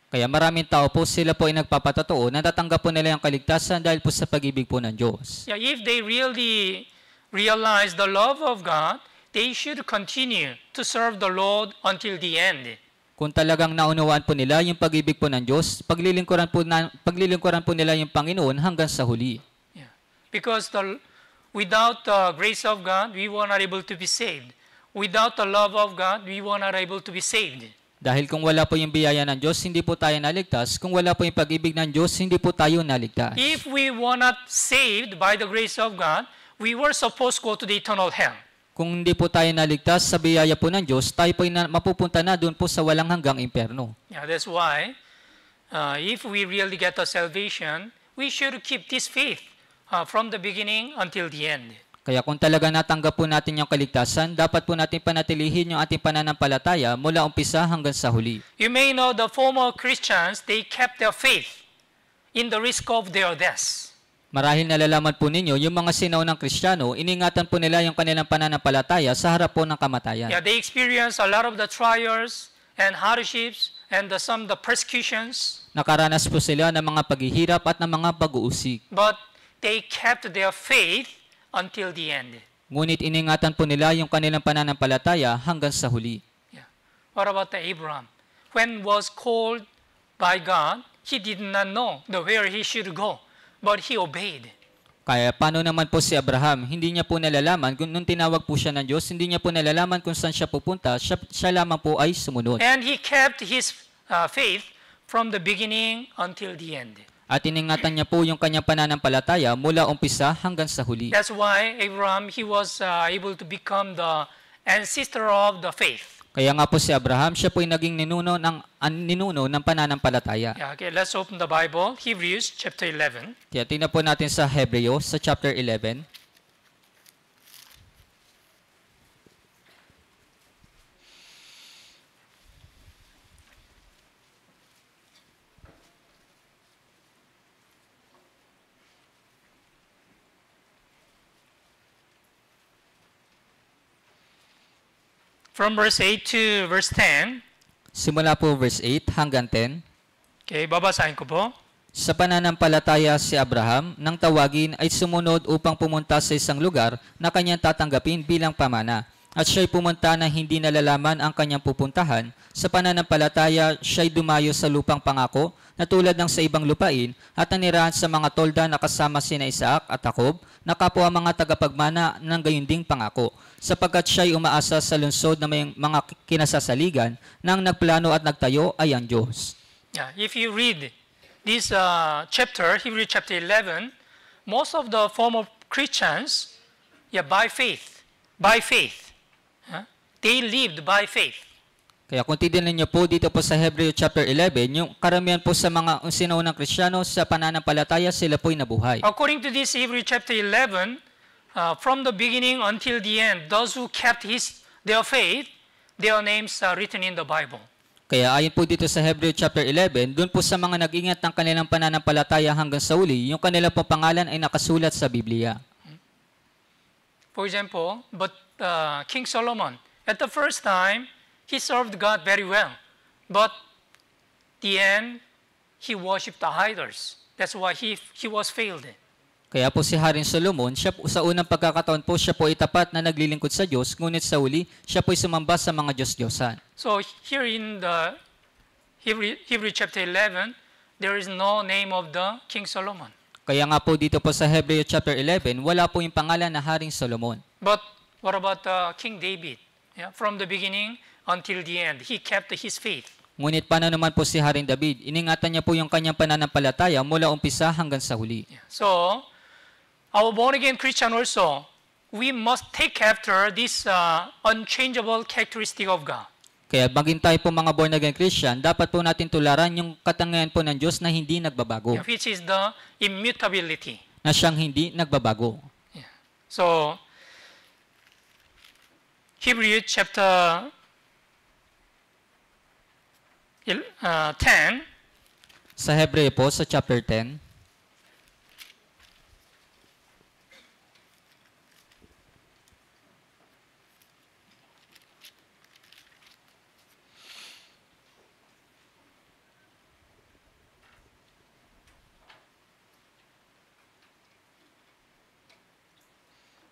S2: Kaya maraming tao po, sila po ay nagpapatotoo, na natatanggap po nila yung kaligtasan dahil po sa pag-ibig po ng Diyos.
S1: Yeah, if they really realize the love of God, they should continue to serve the Lord until the end
S2: kung talagang naunawaan po nila yung pag-ibig po ng Diyos, paglilingkuran po, na, paglilingkuran po nila yung Panginoon hanggang sa huli. Yeah.
S1: Because the, without the grace of God, we were not able to be saved. Without the love of God, we were not able to be saved.
S2: Dahil kung wala po yung biyaya ng Diyos, hindi po tayo naligtas. Kung wala po yung pag-ibig ng Diyos, hindi po tayo naligtas.
S1: If we were not saved by the grace of God, we were supposed to go to the eternal hell.
S2: Kung hindi po tayo naligtas sa biyaya po ng Diyos, tayo po mapupunta na doon po sa walang hanggang impyerno.
S1: Yeah, that's why uh, if we really get a salvation, we should keep this faith uh, from the beginning until the end.
S2: Kaya kung talaga natanggap po natin yung kaligtasan, dapat po natin panatilihin yung ating pananampalataya mula umpisa hanggang sa huli.
S1: You may know the former Christians, they kept their faith in the risk of their death.
S2: Marahil nalalaman po ninyo, yung mga sinaw ng Kristiyano, iningatan po nila yung kanilang pananampalataya sa harap po ng kamatayan. Yeah,
S1: they experience a lot of the trials and hardships and the, some the persecutions.
S2: Nakaranas po sila ng mga paghihirap at ng mga pag-uusig.
S1: But they kept their faith until the end.
S2: Ngunit iningatan po nila yung kanilang pananampalataya hanggang sa huli. Yeah.
S1: What about the Abraham? When was called by God, he did not know the where he should go but he obeyed.
S2: Kaya paano naman po si Abraham? Hindi niya po nalalaman, kung nung tinawag po siya ng Diyos, hindi niya po nalalaman kung saan siya pupunta, siya, siya lamang po ay sumunod. And
S1: he kept his uh, faith from the beginning until the end.
S2: At iningatan niya po yung kanyang pananampalataya mula umpisa hanggang sa huli.
S1: That's why Abraham, he was uh, able to become the ancestor of the faith.
S2: Kaya nga po si Abraham, siya po po'y naging ninuno ng, an, ninuno ng pananampalataya. Yeah,
S1: okay, let's open the Bible, Hebrews chapter 11.
S2: Kaya tingnan po natin sa Hebreo, sa chapter 11.
S1: From verse 8 to verse 10.
S2: Simula po verse 8 hanggang 10.
S1: Okay, babasahin ko po.
S2: Sa pananampalataya si Abraham, nang tawagin ay sumunod upang pumunta sa isang lugar na kanyang tatanggapin bilang pamana at siya'y pumunta na hindi nalalaman ang kanyang pupuntahan, sa pananampalataya siya'y dumayo sa lupang pangako na tulad ng sa ibang lupain at nanirahan sa mga tolda na kasama sina Isaac at Jacob na kapwa mga tagapagmana ng gayunding pangako sapagkat siya'y umaasa sa lungsod na may mga kinasasaligan nang nagplano at nagtayo ay ang Diyos.
S1: Yeah, if you read this uh, chapter, Hebrew chapter 11, most of the form of Christians, yeah, by faith, by faith, They lived by faith.
S2: Kaya kung titignan niyo po dito po sa Hebreo chapter 11, yung karamihan po sa mga sinaunang Kristiyano sa pananampalataya sila po'y nabuhay.
S1: According to this Hebrew chapter 11, uh, from the beginning until the end, those who kept his their faith, their names are written in the Bible.
S2: Kaya ayon po dito sa Hebreo chapter 11, doon po sa mga nag-ingat ng kanilang pananampalataya hanggang sa uli, yung kanilang pangalan ay nakasulat sa Biblia. Hmm.
S1: For example, but Uh, King Solomon. At the first time, he served God very well. But the end, he worshipped the idols. That's why he, he was failed.
S2: Kaya po si Haring Solomon, siya po, sa unang pagkakataon po, siya po na naglilingkod sa Diyos, ngunit sa uli, siya po sumamba sa mga Diyos-Diyosan.
S1: So here in the Hebrew, Hebrew chapter 11, there is no name of the King Solomon.
S2: Kaya nga po dito po sa Hebrew chapter 11, wala po yung pangalan na Haring Solomon.
S1: But What about uh, King David? Yeah, from the beginning until the end, he kept his faith.
S2: Ngunit paano naman po si Haring David? Iningatan niya po yung kanyang pananampalataya mula umpisa hanggang sa huli. Yeah.
S1: So, our born-again Christian also, we must take after this uh, unchangeable characteristic of God.
S2: Kaya maging tayo po mga born-again Christian, dapat po natin tularan yung katangian po ng Diyos na hindi nagbabago. Yeah,
S1: which is the immutability.
S2: Na siyang hindi nagbabago. Yeah.
S1: So, Hebrews chapter uh, 10.
S2: Sa Hebrew, po, sa chapter 10.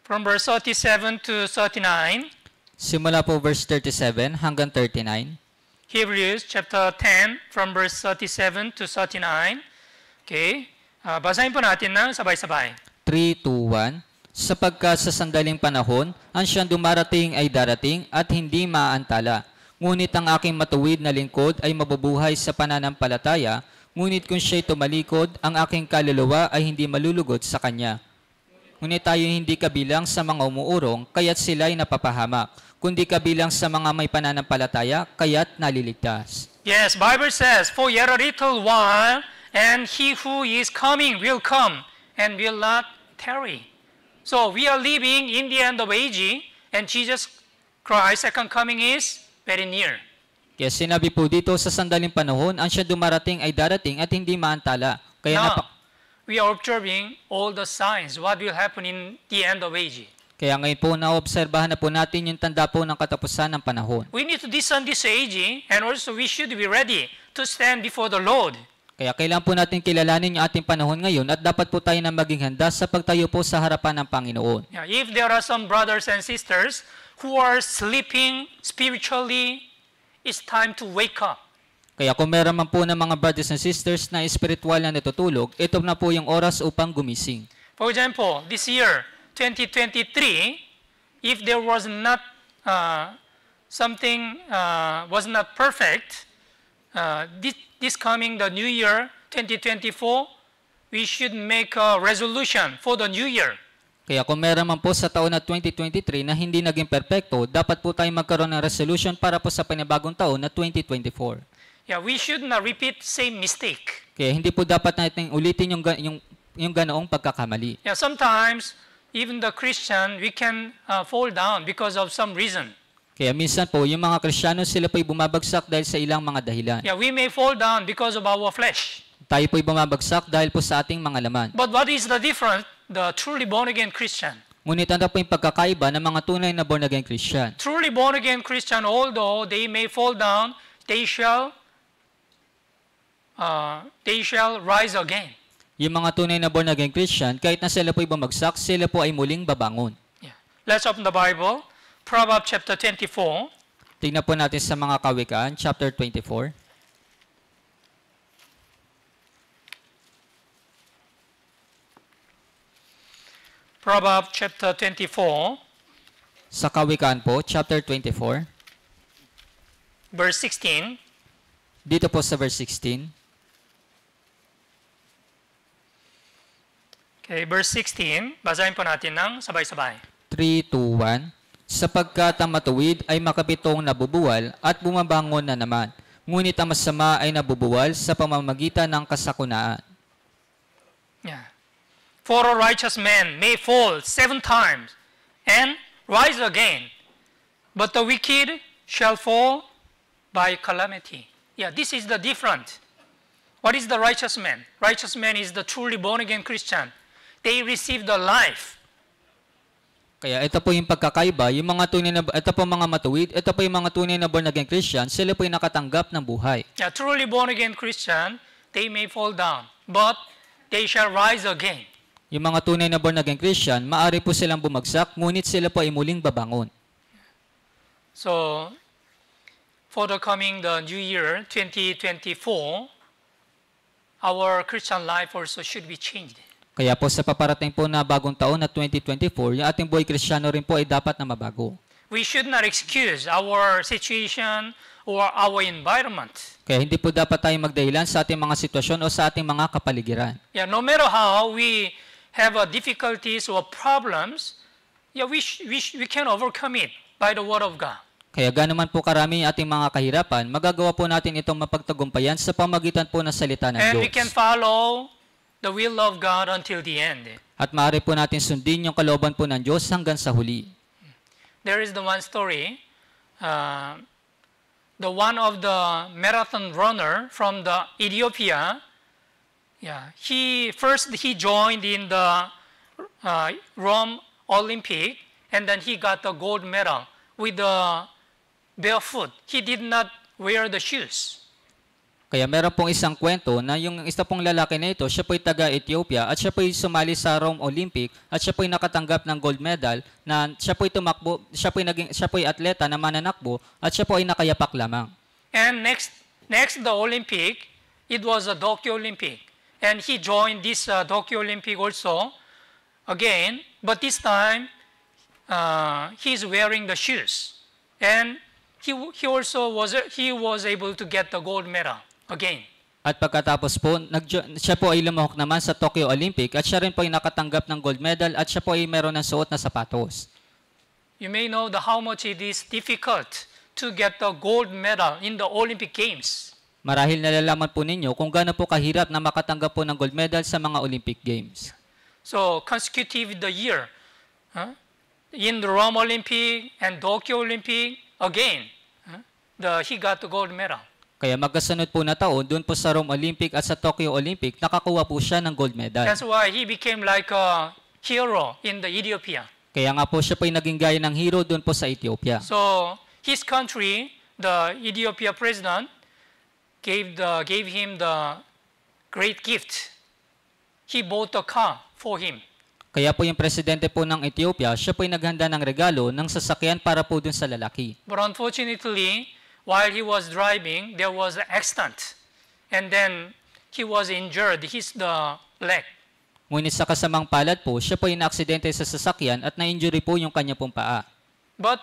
S1: From verse 37 to 39.
S2: Simula po verse 37 hanggang 39.
S1: Hebrews chapter 10 from verse 37 to 39. Okay? Uh, basahin po natin na sabay-sabay.
S2: 3, 2, 1 sapagkat sa sandaling panahon, ang siyang dumarating ay darating at hindi maantala. Ngunit ang aking matuwid na lingkod ay mabubuhay sa pananampalataya, ngunit kung siya'y tumalikod, ang aking kaluluwa ay hindi malulugod sa kanya. Ngunit tayo hindi kabilang sa mga umuurong, kaya't sila'y napapahamak kundi kabilang sa mga may pananampalataya, kaya't naliligtas.
S1: Yes, Bible says, For yet a little while, and he who is coming will come, and will not tarry. So we are living in the end of age, and Jesus Christ's second coming is very near.
S2: Kaya sinabi po dito, sa sandaling panahon, ang siya dumarating ay darating at hindi maantala. Kaya Now,
S1: we are observing all the signs, what will happen in the end of age.
S2: Kaya ngayon po naobserbahan na po natin yung tanda po ng katapusan ng panahon.
S1: We need to discern this aging and also we should be ready to stand before the Lord.
S2: Kaya kailan po natin kilalanin yung ating panahon ngayon at dapat po tayo na maging handa sa pagtayo po sa harapan ng Panginoon.
S1: Yeah, if there are some brothers and sisters who are sleeping spiritually, it's time to wake up.
S2: Kaya kung meron man po ng mga brothers and sisters na spiritual na natutulog, ito na po yung oras upang gumising.
S1: For example, this year, 2023, if there was not uh, something uh, was not perfect, uh, this, this coming the new year 2024, we should make a resolution for the new year.
S2: Kaya kung meron man po sa taon na 2023 na hindi naging perfecto. dapat po tayong magkaroon ng resolution para po sa panibagong taon na 2024.
S1: Yeah, we should not repeat same mistake.
S2: Kaya hindi po dapat natin ulitin yung yung yung ganoong pagkakamali.
S1: Yeah, sometimes even the Christian, we can uh, fall down because of some reason.
S2: Kaya minsan po, yung mga Kristiyano, sila po'y bumabagsak dahil sa ilang mga dahilan. Yeah,
S1: we may fall down because of our flesh.
S2: Tayo po'y bumabagsak dahil po sa ating mga laman.
S1: But what is the difference, the truly born-again Christian?
S2: Ngunit ano po yung pagkakaiba ng mga tunay na born-again Christian?
S1: Truly born-again Christian, although they may fall down, they shall, uh, they shall rise again.
S2: Yung mga tunay na born again Christian, kahit na sila po'y bumagsak, sila po ay muling babangon.
S1: Yeah. Let's open the Bible. Proverbs chapter 24.
S2: Tingnan po natin sa mga kawikaan, chapter 24.
S1: Proverbs chapter 24.
S2: Sa Kawikaan po, chapter 24.
S1: Verse 16.
S2: Dito po sa verse 16.
S1: Okay, eh, verse 16, basahin po natin ng sabay-sabay.
S2: 3, 2, 1. Sapagkat ang matuwid ay makapitong nabubuwal at bumabangon na naman, ngunit ang masama ay nabubuwal sa pamamagitan ng kasakunaan.
S1: Yeah. For a righteous man may fall seven times and rise again, but the wicked shall fall by calamity. Yeah, this is the different. What is the righteous man? Righteous man is the truly born again Christian they receive the life.
S2: Kaya ito po yung pagkakaiba, yung mga tunay na ito po mga matuwid, ito po yung mga tunay na born again Christian, sila po yung nakatanggap ng buhay.
S1: truly born again Christian, they may fall down, but they shall rise again.
S2: Yung mga tunay na born again Christian, po silang bumagsak, ngunit sila po ay muling babangon.
S1: So, for the coming the new year 2024, our Christian life also should be changed.
S2: Kaya po sa paparating po na bagong taon na 2024, yung ating buhay kristyano rin po ay dapat na mabago.
S1: We should not excuse our situation or our environment.
S2: Kaya hindi po dapat tayo magdahilan sa ating mga sitwasyon o sa ating mga kapaligiran.
S1: Yeah, no matter how we have uh, difficulties or problems, yeah, we, we, we can overcome it by the Word of God.
S2: Kaya gano'n man po karami ating mga kahirapan, magagawa po natin itong mapagtagumpayan sa pamagitan po ng salita ng And Diyos. And we
S1: can follow that we'll love God until the end.
S2: At maaari po natin sundin yung kalooban po ng Diyos hanggang sa huli.
S1: There is the one story, uh, the one of the marathon runner from the Ethiopia. Yeah, he first he joined in the uh, Rome Olympic, and then he got the gold medal with the barefoot. He did not wear the shoes.
S2: Kaya meron pong isang kwento na yung isa pong lalaki na ito, siya po'y taga Ethiopia at siya po'y sumali sa Rome Olympic at siya po'y nakatanggap ng gold medal na siya po'y tumakbo, siya po'y naging siya po'y atleta na mananakbo at siya po ay nakayapak lamang.
S1: And next next the Olympic, it was a Tokyo Olympic. And he joined this uh, Tokyo Olympic also again, but this time uh, he's wearing the shoes. And he, he also was, he was able to get the gold medal again.
S2: At pagkatapos po, nag siya po ay lumahok naman sa Tokyo Olympic at siya rin po ay nakatanggap ng gold medal at siya po ay meron ng suot na sapatos.
S1: You may know the how much it is difficult to get the gold medal in the Olympic Games.
S2: Marahil nalalaman po ninyo kung gaano po kahirap na makatanggap po ng gold medal sa mga Olympic Games.
S1: So, consecutive the year, huh? in the Rome Olympic and Tokyo Olympic, again, huh? the, he got the gold medal.
S2: Kaya magkasunod po na taon, doon po sa Rome Olympic at sa Tokyo Olympic, nakakuha po siya ng gold medal. That's
S1: why he became like a hero in the Ethiopia.
S2: Kaya nga po siya po ay naging gaya ng hero doon po sa Ethiopia. So,
S1: his country, the Ethiopia president, gave, the, gave him the great gift. He bought a car for him.
S2: Kaya po yung presidente po ng Ethiopia, siya po ay naghanda ng regalo ng sasakyan para po dun sa lalaki.
S1: But unfortunately, while he was driving, there was an accident. And then he was injured, his the leg.
S2: Ngunit sa kasamang palad po, siya po ay naaksidente sa sasakyan at na-injury po yung kanya pong paa.
S1: But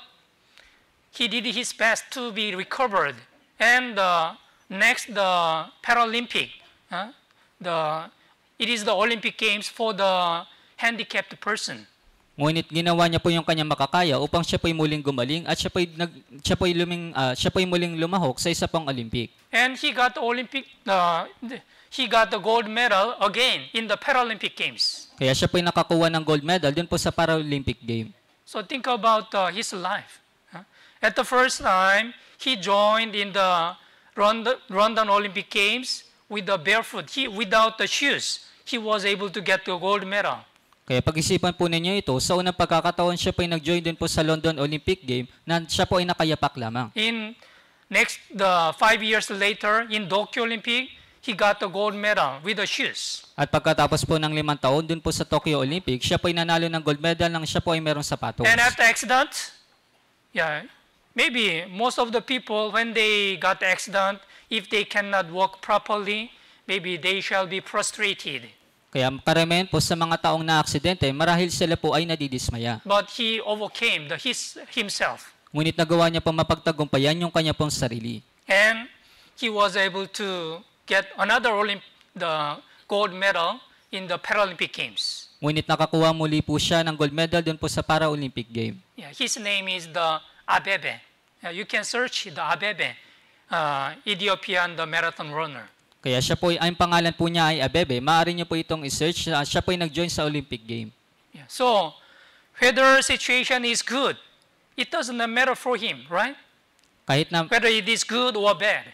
S1: he did his best to be recovered. And the next, the Paralympic, huh? the, it is the Olympic Games for the handicapped person.
S2: Ngunit ginawa niya po yung kanyang makakaya upang siya po'y muling gumaling at siya po'y, nag, siya po'y, luming, uh, siya po'y muling lumahok sa isa pang Olympic.
S1: And he got Olympic, uh, he got the gold medal again in the Paralympic Games.
S2: Kaya siya po'y nakakuha ng gold medal dun po sa Paralympic Game.
S1: So think about uh, his life. Huh? At the first time, he joined in the London, London Olympic Games with the barefoot, he, without the shoes. He was able to get the gold medal.
S2: Kaya pag-isipan po ninyo ito, sa unang pagkakataon siya po ay nag-join din po sa London Olympic Game na siya po ay nakayapak lamang.
S1: In next, the five years later, in Tokyo Olympic, he got the gold medal with the shoes.
S2: At pagkatapos po ng limang taon, dun po sa Tokyo Olympic, siya po ay nanalo ng gold medal nang siya po ay merong sapatos. And
S1: after accident, yeah, maybe most of the people, when they got accident, if they cannot walk properly, maybe they shall be prostrated.
S2: Kaya karamihan po sa mga taong na-aksidente, marahil sila po ay nadidismaya.
S1: But he overcame the his, himself.
S2: Ngunit nagawa niya pong mapagtagumpayan yung kanya pong sarili.
S1: And he was able to get another Olymp the gold medal in the Paralympic Games.
S2: Ngunit nakakuha muli po siya ng gold medal doon po sa Paralympic Game.
S1: Yeah, his name is the Abebe. you can search the Abebe, uh, Ethiopian the marathon runner.
S2: Kaya siya po, ang pangalan po niya ay Abebe. Maaari niyo po itong i-search. Siya po ay nag-join sa Olympic game.
S1: Yeah. So, whether situation is good, it doesn't matter for him, right? Kahit na, whether it is good or bad.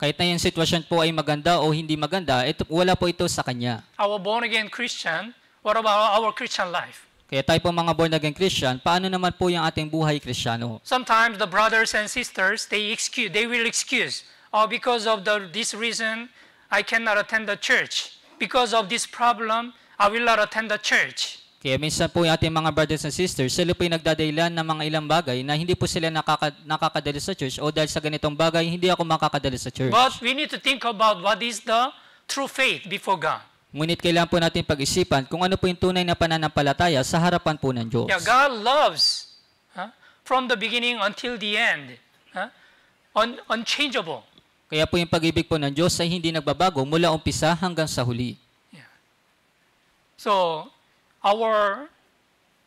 S2: Kahit na yung sitwasyon po ay maganda o hindi maganda, ito, wala po ito sa kanya.
S1: Our born-again Christian, what about our Christian life?
S2: Kaya tayo po mga born-again Christian, paano naman po yung ating buhay Kristiyano?
S1: Sometimes the brothers and sisters, they excuse, they will excuse, oh, because of the, this reason, I cannot attend the church. Because of this problem, I will not attend the church.
S2: Kaya minsan po yung ating mga brothers and sisters, sila po yung nagdadailan ng mga ilang bagay na hindi po sila nakaka, nakakadali sa church o dahil sa ganitong bagay, hindi ako makakadali sa church. But
S1: we need to think about what is the true faith before God.
S2: Ngunit kailangan po natin pag-isipan kung ano po yung tunay na pananampalataya sa harapan po ng Diyos. Yeah,
S1: God loves huh? from the beginning until the end. Huh? Un unchangeable.
S2: Kaya po yung pag-ibig po ng Diyos ay hindi nagbabago mula umpisa hanggang sa huli.
S1: So, our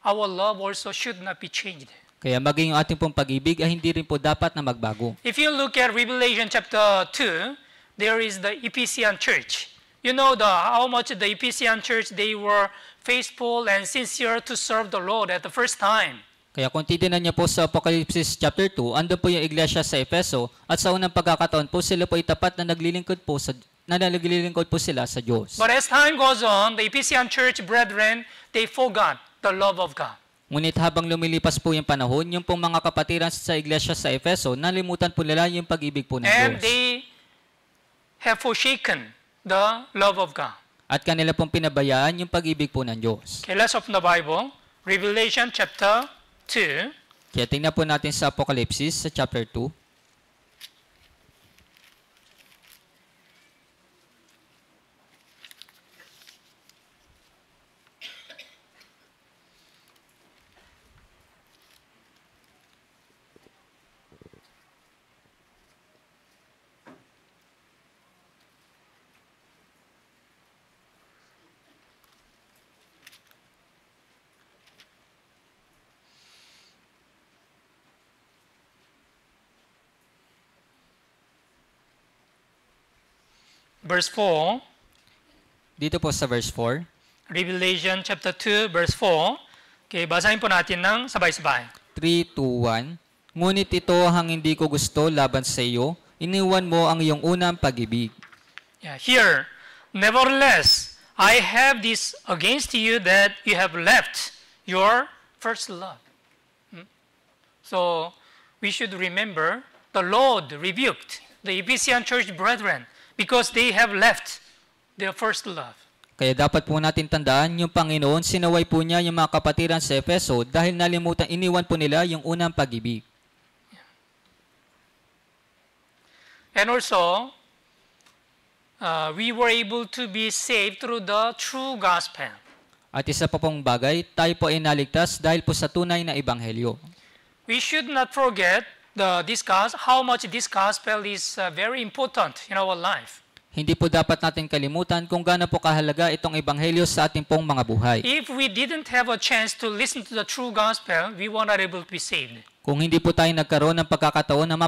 S1: our love also should not be changed.
S2: Kaya maging yung ating pong pag-ibig ay hindi rin po dapat na magbago.
S1: If you look at Revelation chapter 2, there is the Ephesian church. You know the how much the Ephesian church they were faithful and sincere to serve the Lord at the first time.
S2: Kaya kung titignan niyo po sa Apocalypse chapter 2, andun po yung iglesia sa Efeso at sa unang pagkakataon po sila po ay tapat na naglilingkod po sa na naglilingkod po sila sa Diyos.
S1: But as time goes on, the Ephesian church brethren, they forgot the love of God.
S2: Ngunit habang lumilipas po yung panahon, yung pong mga kapatiran sa iglesia sa Efeso, nalimutan po nila yung pag-ibig po ng And Diyos. And they
S1: have forsaken the love of God.
S2: At kanila pong pinabayaan yung pag-ibig po ng Diyos.
S1: Okay, let's open the Bible. Revelation chapter 2.
S2: Kaya tingnan po natin sa Apokalipsis sa chapter 2.
S1: verse 4.
S2: Dito po sa verse 4.
S1: Revelation chapter 2 verse 4. Okay, basahin po natin ng sabay-sabay.
S2: 3 to 1. Ngunit ito ang hindi ko gusto laban sa iyo, iniwan mo ang iyong unang pag-ibig.
S1: Yeah, here, nevertheless, I have this against you that you have left your first love. Hmm? So, we should remember the Lord rebuked the Ephesian church brethren because they have left their first love.
S2: Kaya dapat po natin tandaan, yung Panginoon sinaway po niya yung mga kapatiran sa Efeso dahil nalimutan, iniwan po nila yung unang pag-ibig.
S1: And also, uh, we were able to be saved through the true gospel.
S2: At isa pa pong bagay, tayo po ay naligtas dahil po sa tunay na ebanghelyo.
S1: We should not forget the, this gospel, how much this gospel is uh, very important in our life.
S2: Hindi po dapat natin kalimutan kung gaano po kahalaga itong ebanghelyo sa ating pong mga buhay. If
S1: we didn't have a chance to listen to the true gospel, we were not able to be saved.
S2: Kung hindi po tayo nagkaroon ng pagkakataon na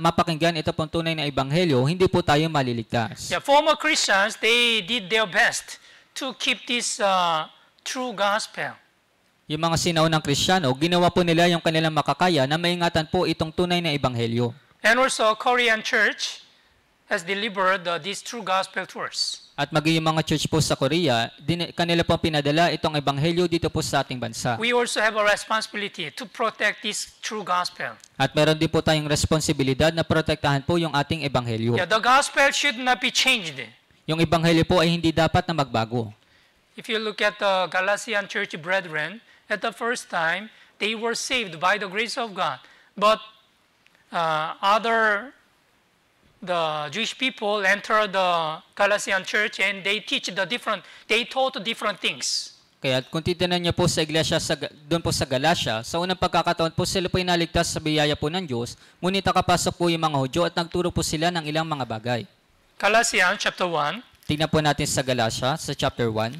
S2: mapakinggan ito pong tunay na ebanghelyo, hindi po tayo maliligtas.
S1: The former Christians, they did their best to keep this uh, true gospel
S2: yung mga sinaunang Kristiyano, ginawa po nila yung kanilang makakaya na maingatan po itong tunay na ebanghelyo.
S1: And also, Korean church has delivered uh, these true gospel tours.
S2: At maging yung mga church po sa Korea, din, kanila po pinadala itong ebanghelyo dito po sa ating bansa.
S1: We also have a responsibility to protect this true gospel.
S2: At meron din po tayong responsibilidad na protektahan po yung ating ebanghelyo. Yeah, the
S1: gospel should not be changed.
S2: Yung ebanghelyo po ay hindi dapat na magbago.
S1: If you look at the uh, Galatian church brethren, at the first time, they were saved by the grace of God. But uh, other the Jewish people entered the galatian church and they teach the different, they taught different things.
S2: Kaya kung titingnan niyo po sa iglesia sa, doon po sa Galacia, sa unang pagkakataon po sila po inaligtas sa biyaya po ng Diyos, ngunit nakapasok po yung mga Hudyo at nagturo po sila ng ilang mga bagay.
S1: Galatians chapter 1.
S2: Tingnan po natin sa Galacia sa chapter 1.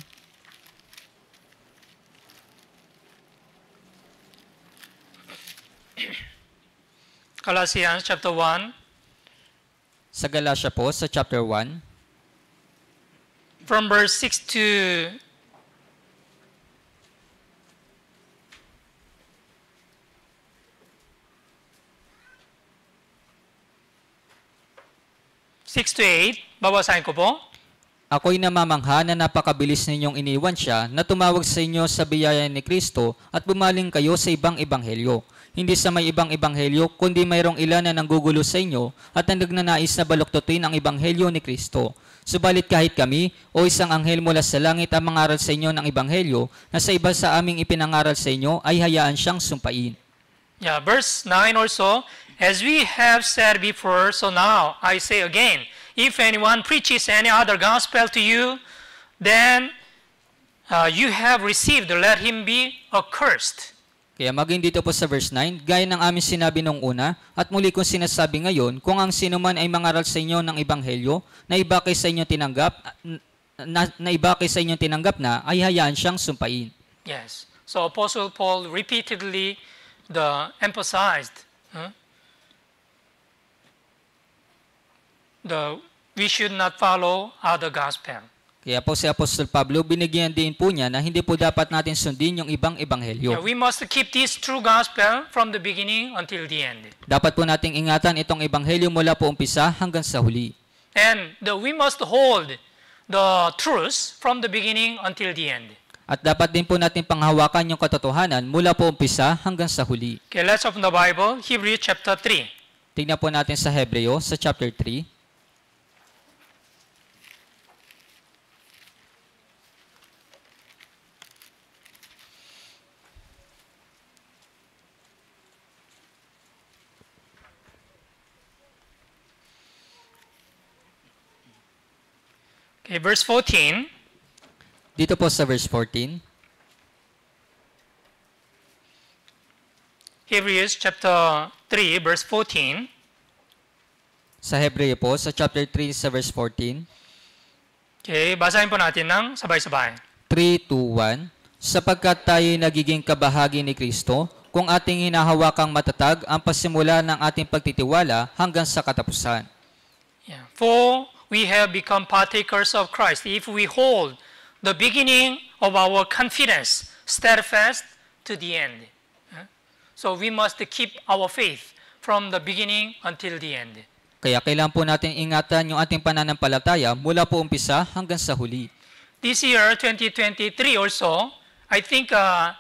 S1: Colossians chapter 1.
S2: Sa Galatia po, sa chapter 1.
S1: From verse 6 to 6 to 8, babasahin ko po.
S2: Ako'y namamangha na napakabilis ninyong iniwan siya na tumawag sa inyo sa biyaya ni Kristo at bumaling kayo sa ibang ebanghelyo hindi sa may ibang ebanghelyo, kundi mayroong ilan na nanggugulo sa inyo at ang nagnanais na baluktutin ang ebanghelyo ni Kristo. Subalit kahit kami o isang anghel mula sa langit ang mangaral sa inyo ng ebanghelyo na sa iba sa aming ipinangaral sa inyo ay hayaan siyang sumpain.
S1: Yeah, verse 9 or so, As we have said before, so now I say again, if anyone preaches any other gospel to you, then uh, you have received, let him be accursed.
S2: Kaya maging dito po sa verse 9, gaya ng aming sinabi nung una, at muli kong sinasabi ngayon, kung ang sino man ay mangaral sa inyo ng Ebanghelyo, na iba kay sa inyo tinanggap, na, na iba kay sa inyo tinanggap na, ay hayaan siyang sumpain.
S1: Yes. So Apostle Paul repeatedly the emphasized huh, the we should not follow other gospel.
S2: Kaya po si Apostol Pablo, binigyan din po niya na hindi po dapat natin sundin yung ibang ebanghelyo. Yeah,
S1: we must keep this true gospel from the beginning until the end.
S2: Dapat po nating ingatan itong ebanghelyo mula po umpisa hanggang sa huli.
S1: And the, we must hold the truth from the beginning until the end.
S2: At dapat din po natin panghawakan yung katotohanan mula po umpisa hanggang sa huli.
S1: Okay, let's open the Bible, Hebrews chapter 3.
S2: Tingnan po natin sa Hebreo sa chapter 3.
S1: Okay, verse 14.
S2: Dito po sa verse 14.
S1: Hebrews chapter 3 verse 14.
S2: Sa Hebreo po, sa chapter 3 sa verse 14.
S1: Okay, basahin po natin ng sabay-sabay.
S2: 3 to 1. Sapagkat tayo'y nagiging kabahagi ni Kristo, kung ating hinahawakang matatag ang pasimula ng ating pagtitiwala hanggang sa katapusan.
S1: Yeah. For we have become partakers of Christ if we hold the beginning of our confidence steadfast to the end. So we must keep our faith from the beginning until the end.
S2: Kaya kailangan po natin ingatan yung ating pananampalataya mula po umpisa hanggang sa huli.
S1: This year, 2023 also, I think uh,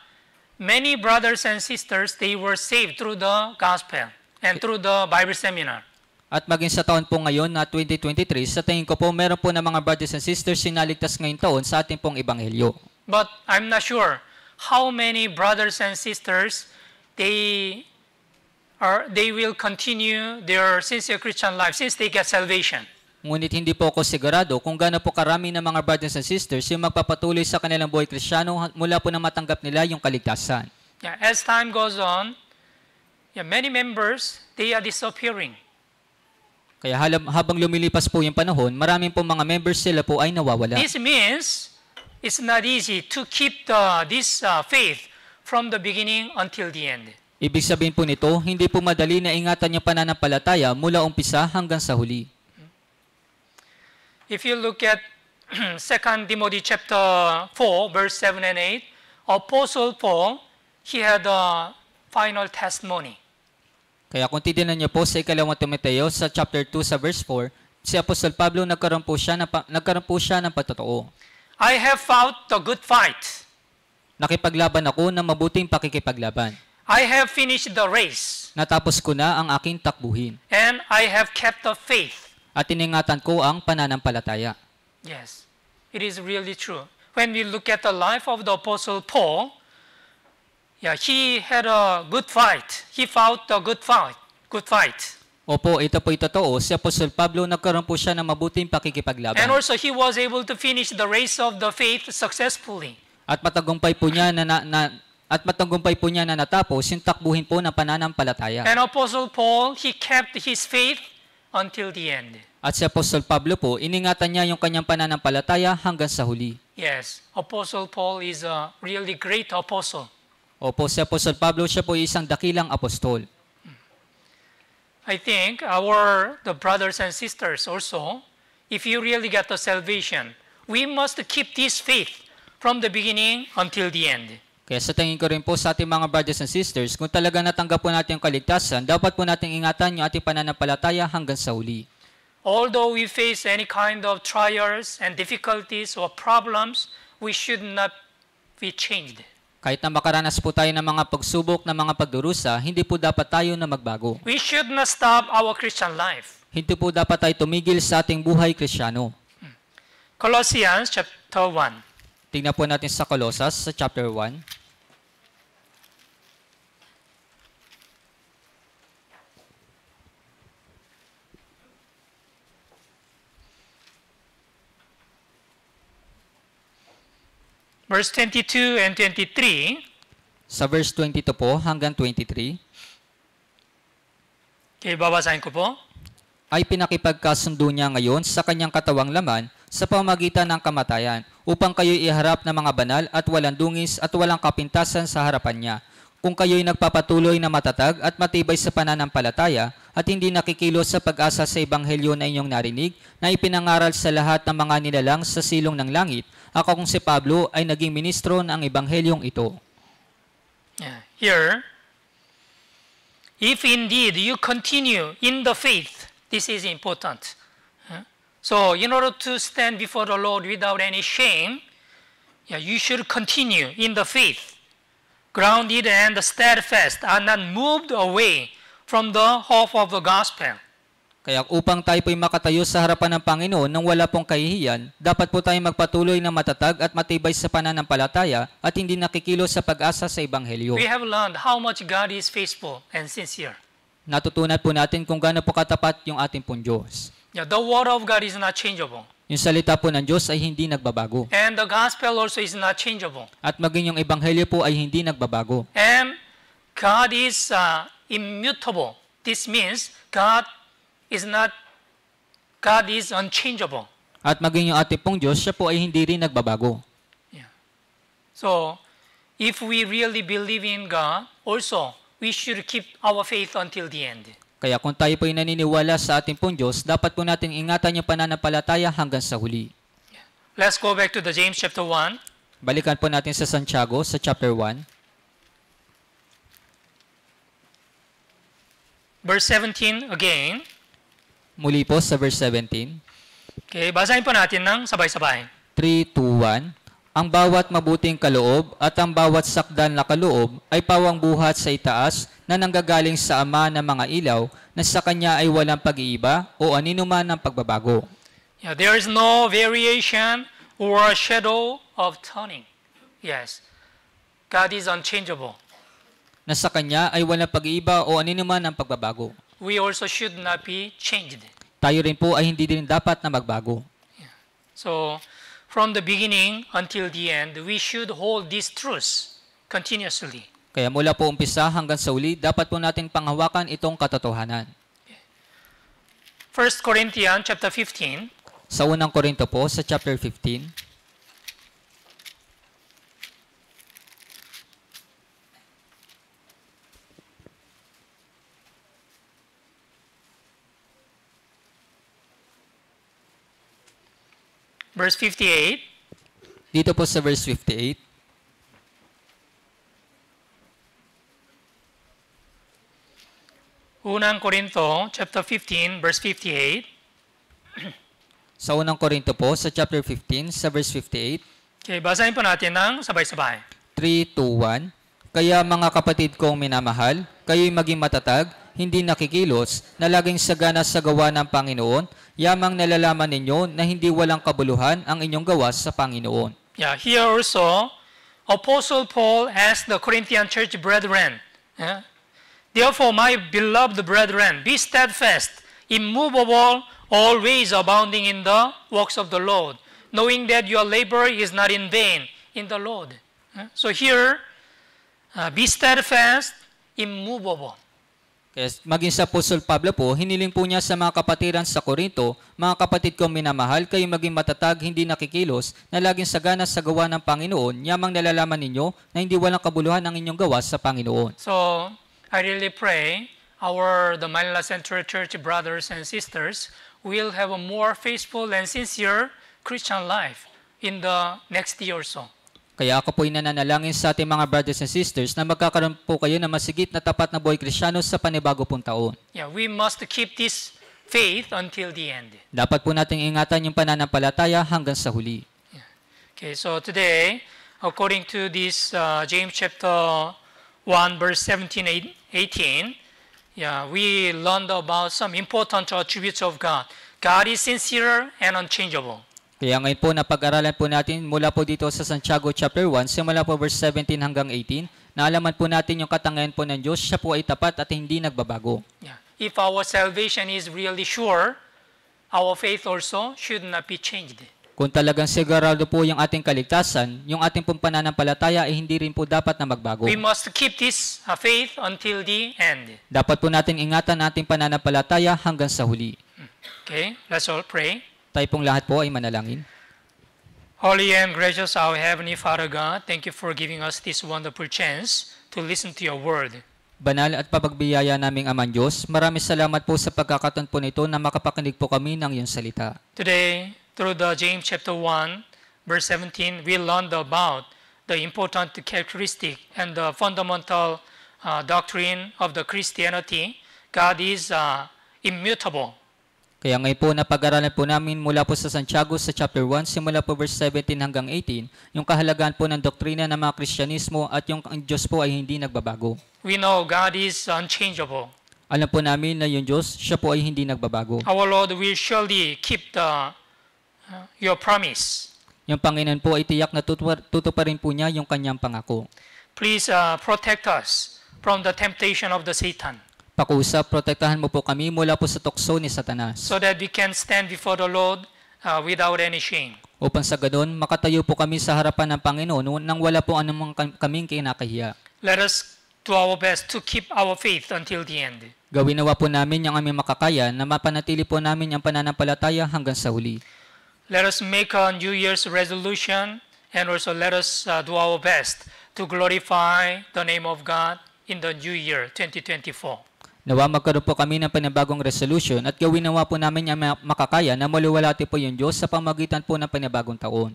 S1: many brothers and sisters, they were saved through the gospel and through the Bible seminar.
S2: At maging sa taon po ngayon na 2023, sa tingin ko po meron po ng mga brothers and sisters sinaligtas ngayong taon sa ating pong ebanghelyo.
S1: But I'm not sure how many brothers and sisters they are they will continue their sincere Christian life since they get salvation.
S2: Ngunit hindi po ako sigurado kung gaano po karami ng mga brothers and sisters yung magpapatuloy sa kanilang buhay Kristiyano mula po na matanggap nila yung kaligtasan.
S1: Yeah, as time goes on, yeah, many members, they are disappearing.
S2: Kaya habang lumilipas po yung panahon, maraming po mga members sila po ay nawawala. This
S1: means it's not easy to keep the, this uh, faith from the beginning until the end.
S2: Ibig sabihin po nito, hindi po madali na ingatan yung pananampalataya mula umpisa hanggang sa huli.
S1: If you look at 2 (clears throat) Timothy chapter 4, verse 7 and 8, Apostle Paul, he had a final testimony.
S2: Kaya kung titignan niyo po sa ikalawang Timoteo sa chapter 2 sa verse 4, si Apostol Pablo nagkaroon po siya ng, nagkaroon po siya ng patotoo.
S1: I have fought the good fight.
S2: Nakipaglaban ako ng mabuting pakikipaglaban.
S1: I have finished the race.
S2: Natapos ko na ang aking takbuhin.
S1: And I have kept the faith.
S2: At iningatan ko ang pananampalataya.
S1: Yes, it is really true. When we look at the life of the Apostle Paul, Yeah, he had a good fight. He fought a good fight. Good fight.
S2: Opo, ito po'y totoo. Si Apostol Pablo nagkaroon po siya ng mabuting pakikipaglaban. And
S1: also he was able to finish the race of the faith successfully.
S2: At matagumpay po niya na, na, na at matagumpay po niya na natapos yung takbuhin po ng pananampalataya. And
S1: Apostle Paul, he kept his faith until the end.
S2: At si Apostle Pablo po, iningatan niya yung kanyang pananampalataya hanggang sa huli.
S1: Yes, Apostle Paul is a really great apostle.
S2: Opo, si Apostol Pablo, siya po isang dakilang apostol.
S1: I think our the brothers and sisters also, if you really get the salvation, we must keep this faith from the beginning until the end.
S2: Kaya sa tingin ko rin po sa ating mga brothers and sisters, kung talaga natanggap po natin ang kaligtasan, dapat po natin ingatan yung ating pananampalataya hanggang sa uli.
S1: Although we face any kind of trials and difficulties or problems, we should not be changed.
S2: Kahit na makaranas po tayo ng mga pagsubok, ng mga pagdurusa, hindi po dapat tayo na magbago.
S1: We should not stop our Christian life.
S2: Hindi po dapat tayo tumigil sa ating buhay Kristiyano.
S1: Colossians chapter 1.
S2: Tingnan po natin sa Colossus sa chapter 1.
S1: Verse 22 and 23.
S2: Sa verse 22 po hanggang 23.
S1: Okay, babasahin ko po.
S2: Ay pinakipagkasundo niya ngayon sa kanyang katawang laman sa pamagitan ng kamatayan upang kayo'y iharap ng mga banal at walang dungis at walang kapintasan sa harapan niya. Kung kayo'y nagpapatuloy na matatag at matibay sa pananampalataya, at hindi nakikilos sa pag-asa sa Ebanghelyo na inyong narinig na ipinangaral sa lahat ng mga nilalang sa silong ng langit. Ako kung si Pablo ay naging ministro ng Ebanghelyong ito.
S1: Yeah. Here, if indeed you continue in the faith, this is important. So, in order to stand before the Lord without any shame, yeah, you should continue in the faith, grounded and steadfast, and not moved away from the hope of the gospel.
S2: Kaya upang tayo po'y makatayo sa harapan ng Panginoon nang wala pong kahihiyan, dapat po tayong magpatuloy na matatag at matibay sa pananampalataya at hindi nakikilo sa pag-asa sa Ebanghelyo. We have
S1: learned how much God is faithful and sincere.
S2: Natutunan po natin kung gaano po katapat yung ating pong Diyos.
S1: Yeah, the word of God is not changeable.
S2: Yung salita po ng Diyos ay hindi nagbabago.
S1: And the gospel also is not changeable.
S2: At maging yung ebanghelyo po ay hindi nagbabago.
S1: And God is uh, immutable. This means God is not God is unchangeable.
S2: At maging yung ating pong Diyos, siya po ay hindi rin nagbabago. Yeah.
S1: So, if we really believe in God, also, we should keep our faith until the end.
S2: Kaya kung tayo po ay naniniwala sa ating pong Diyos, dapat po natin ingatan yung pananampalataya hanggang sa huli.
S1: Yeah. Let's go back to the James chapter 1.
S2: Balikan po natin sa Santiago sa chapter 1.
S1: Verse 17 again.
S2: Muli po sa verse 17.
S1: Okay, basahin po natin ng sabay-sabay.
S2: 3, 2, 1. Ang bawat mabuting kaloob at ang bawat sakdan na kaloob ay pawang buhat sa itaas na nanggagaling sa ama ng mga ilaw na sa kanya ay walang pag-iiba o aninuman ng pagbabago.
S1: Yeah, there is no variation or shadow of turning. Yes. God is unchangeable.
S2: na sa Kanya ay wala pag-iiba o anuman ang pagbabago.
S1: We also should not be changed.
S2: Tayo rin po ay hindi din dapat na magbago.
S1: So, from the beginning until the end, we should hold these truths continuously.
S2: Kaya mula po umpisa hanggang sa uli, dapat po nating panghawakan itong katotohanan.
S1: 1 Corinthians chapter 15.
S2: Sa unang Korinto po, sa chapter 15.
S1: Verse 58.
S2: Dito po sa verse 58.
S1: Unang Korinto, chapter 15, verse 58.
S2: (clears throat) sa unang Korinto po, sa chapter 15, sa verse 58.
S1: Okay, basahin po natin ng
S2: sabay-sabay. 3, 2, 1. Kaya mga kapatid kong minamahal, kayo'y maging matatag, hindi nakikilos, na laging sagana sa gawa ng Panginoon, yamang nalalaman ninyo na hindi walang kabuluhan ang inyong gawa sa Panginoon.
S1: Yeah, here also, Apostle Paul asked the Corinthian church brethren, yeah? Therefore, my beloved brethren, be steadfast, immovable, always abounding in the works of the Lord, knowing that your labor is not in vain in the Lord. Yeah? So here, uh, be steadfast, immovable.
S2: Kaya maging sa Apostol Pablo po, hiniling po niya sa mga kapatiran sa Korinto, mga kapatid kong minamahal, kayo maging matatag, hindi nakikilos, na laging sagana sa gawa ng Panginoon, yamang nalalaman ninyo na hindi walang kabuluhan ang inyong gawa sa Panginoon.
S1: So, I really pray our the Manila Central Church brothers and sisters will have a more faithful and sincere Christian life in the next year or so.
S2: Kaya ako po'y nananalangin sa ating mga brothers and sisters na magkakaroon po kayo ng masigit na tapat na buhay krisyano sa panibago pong taon.
S1: Yeah, we must keep this faith until the end.
S2: Dapat po nating ingatan yung pananampalataya hanggang sa huli. Yeah.
S1: Okay, so today, according to this uh, James chapter 1 verse 17 18, yeah, we learned about some important attributes of God. God is sincere and unchangeable.
S2: Kaya ngayon po napag-aralan po natin mula po dito sa Santiago chapter 1, simula po verse 17 hanggang 18, naalaman po natin yung katangayan po ng Diyos, siya po ay tapat at hindi nagbabago.
S1: Yeah. If our salvation is really sure, our faith also should not be changed.
S2: Kung talagang sigurado po yung ating kaligtasan, yung ating pong pananampalataya ay hindi rin po dapat na magbago. We
S1: must keep this uh, faith until the end.
S2: Dapat po natin ingatan ating pananampalataya hanggang sa huli. Hmm.
S1: Okay, let's all pray.
S2: Tayo pong lahat po ay manalangin.
S1: Holy and gracious our Heavenly Father God, thank you for giving us this wonderful chance to listen to your word.
S2: Banal at pabagbiyaya naming Aman Diyos, maraming salamat po sa pagkakataon po nito na makapakinig po kami ng iyong salita.
S1: Today, through the James chapter 1, verse 17, we learned about the important characteristic and the fundamental uh, doctrine of the Christianity. God is uh, immutable.
S2: Kaya ngayon po napag-aralan po namin mula po sa Santiago sa chapter 1 simula po verse 17 hanggang 18 yung kahalagaan po ng doktrina ng mga Kristyanismo at yung ang Diyos po ay hindi nagbabago.
S1: We know God is unchangeable.
S2: Alam po namin na yung Diyos, siya po ay hindi nagbabago.
S1: Our Lord will surely keep the, uh, your promise.
S2: Yung Panginoon po ay tiyak na tutuparin po niya yung kanyang pangako.
S1: Please uh, protect us from the temptation of the Satan.
S2: Pakusa, protektahan mo po kami mula po sa tukso ni Satanas.
S1: So that we can stand before the Lord uh, without any shame.
S2: Upang sa ganoon, makatayo po kami sa harapan ng Panginoon nang wala po anumang kaming kinakahiya.
S1: Let us do our best to keep our faith until the end.
S2: Gawin nawa po namin ang aming makakaya na mapanatili po namin ang pananampalataya hanggang sa huli.
S1: Let us make a New Year's resolution and also let us uh, do our best to glorify the name of God in the new year 2024.
S2: Nawa magkaroon po kami ng panibagong resolution at gawin nawa po namin ang makakaya na maluwalati po yung Diyos sa pamagitan po ng panibagong taon.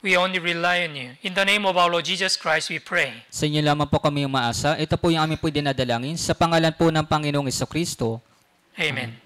S1: We only rely on you. In the name of our Lord Jesus Christ, we pray.
S2: Sa inyo lamang po kami umaasa. Ito po yung aming po dinadalangin sa pangalan po ng Panginoong Kristo.
S1: Amen. Amen.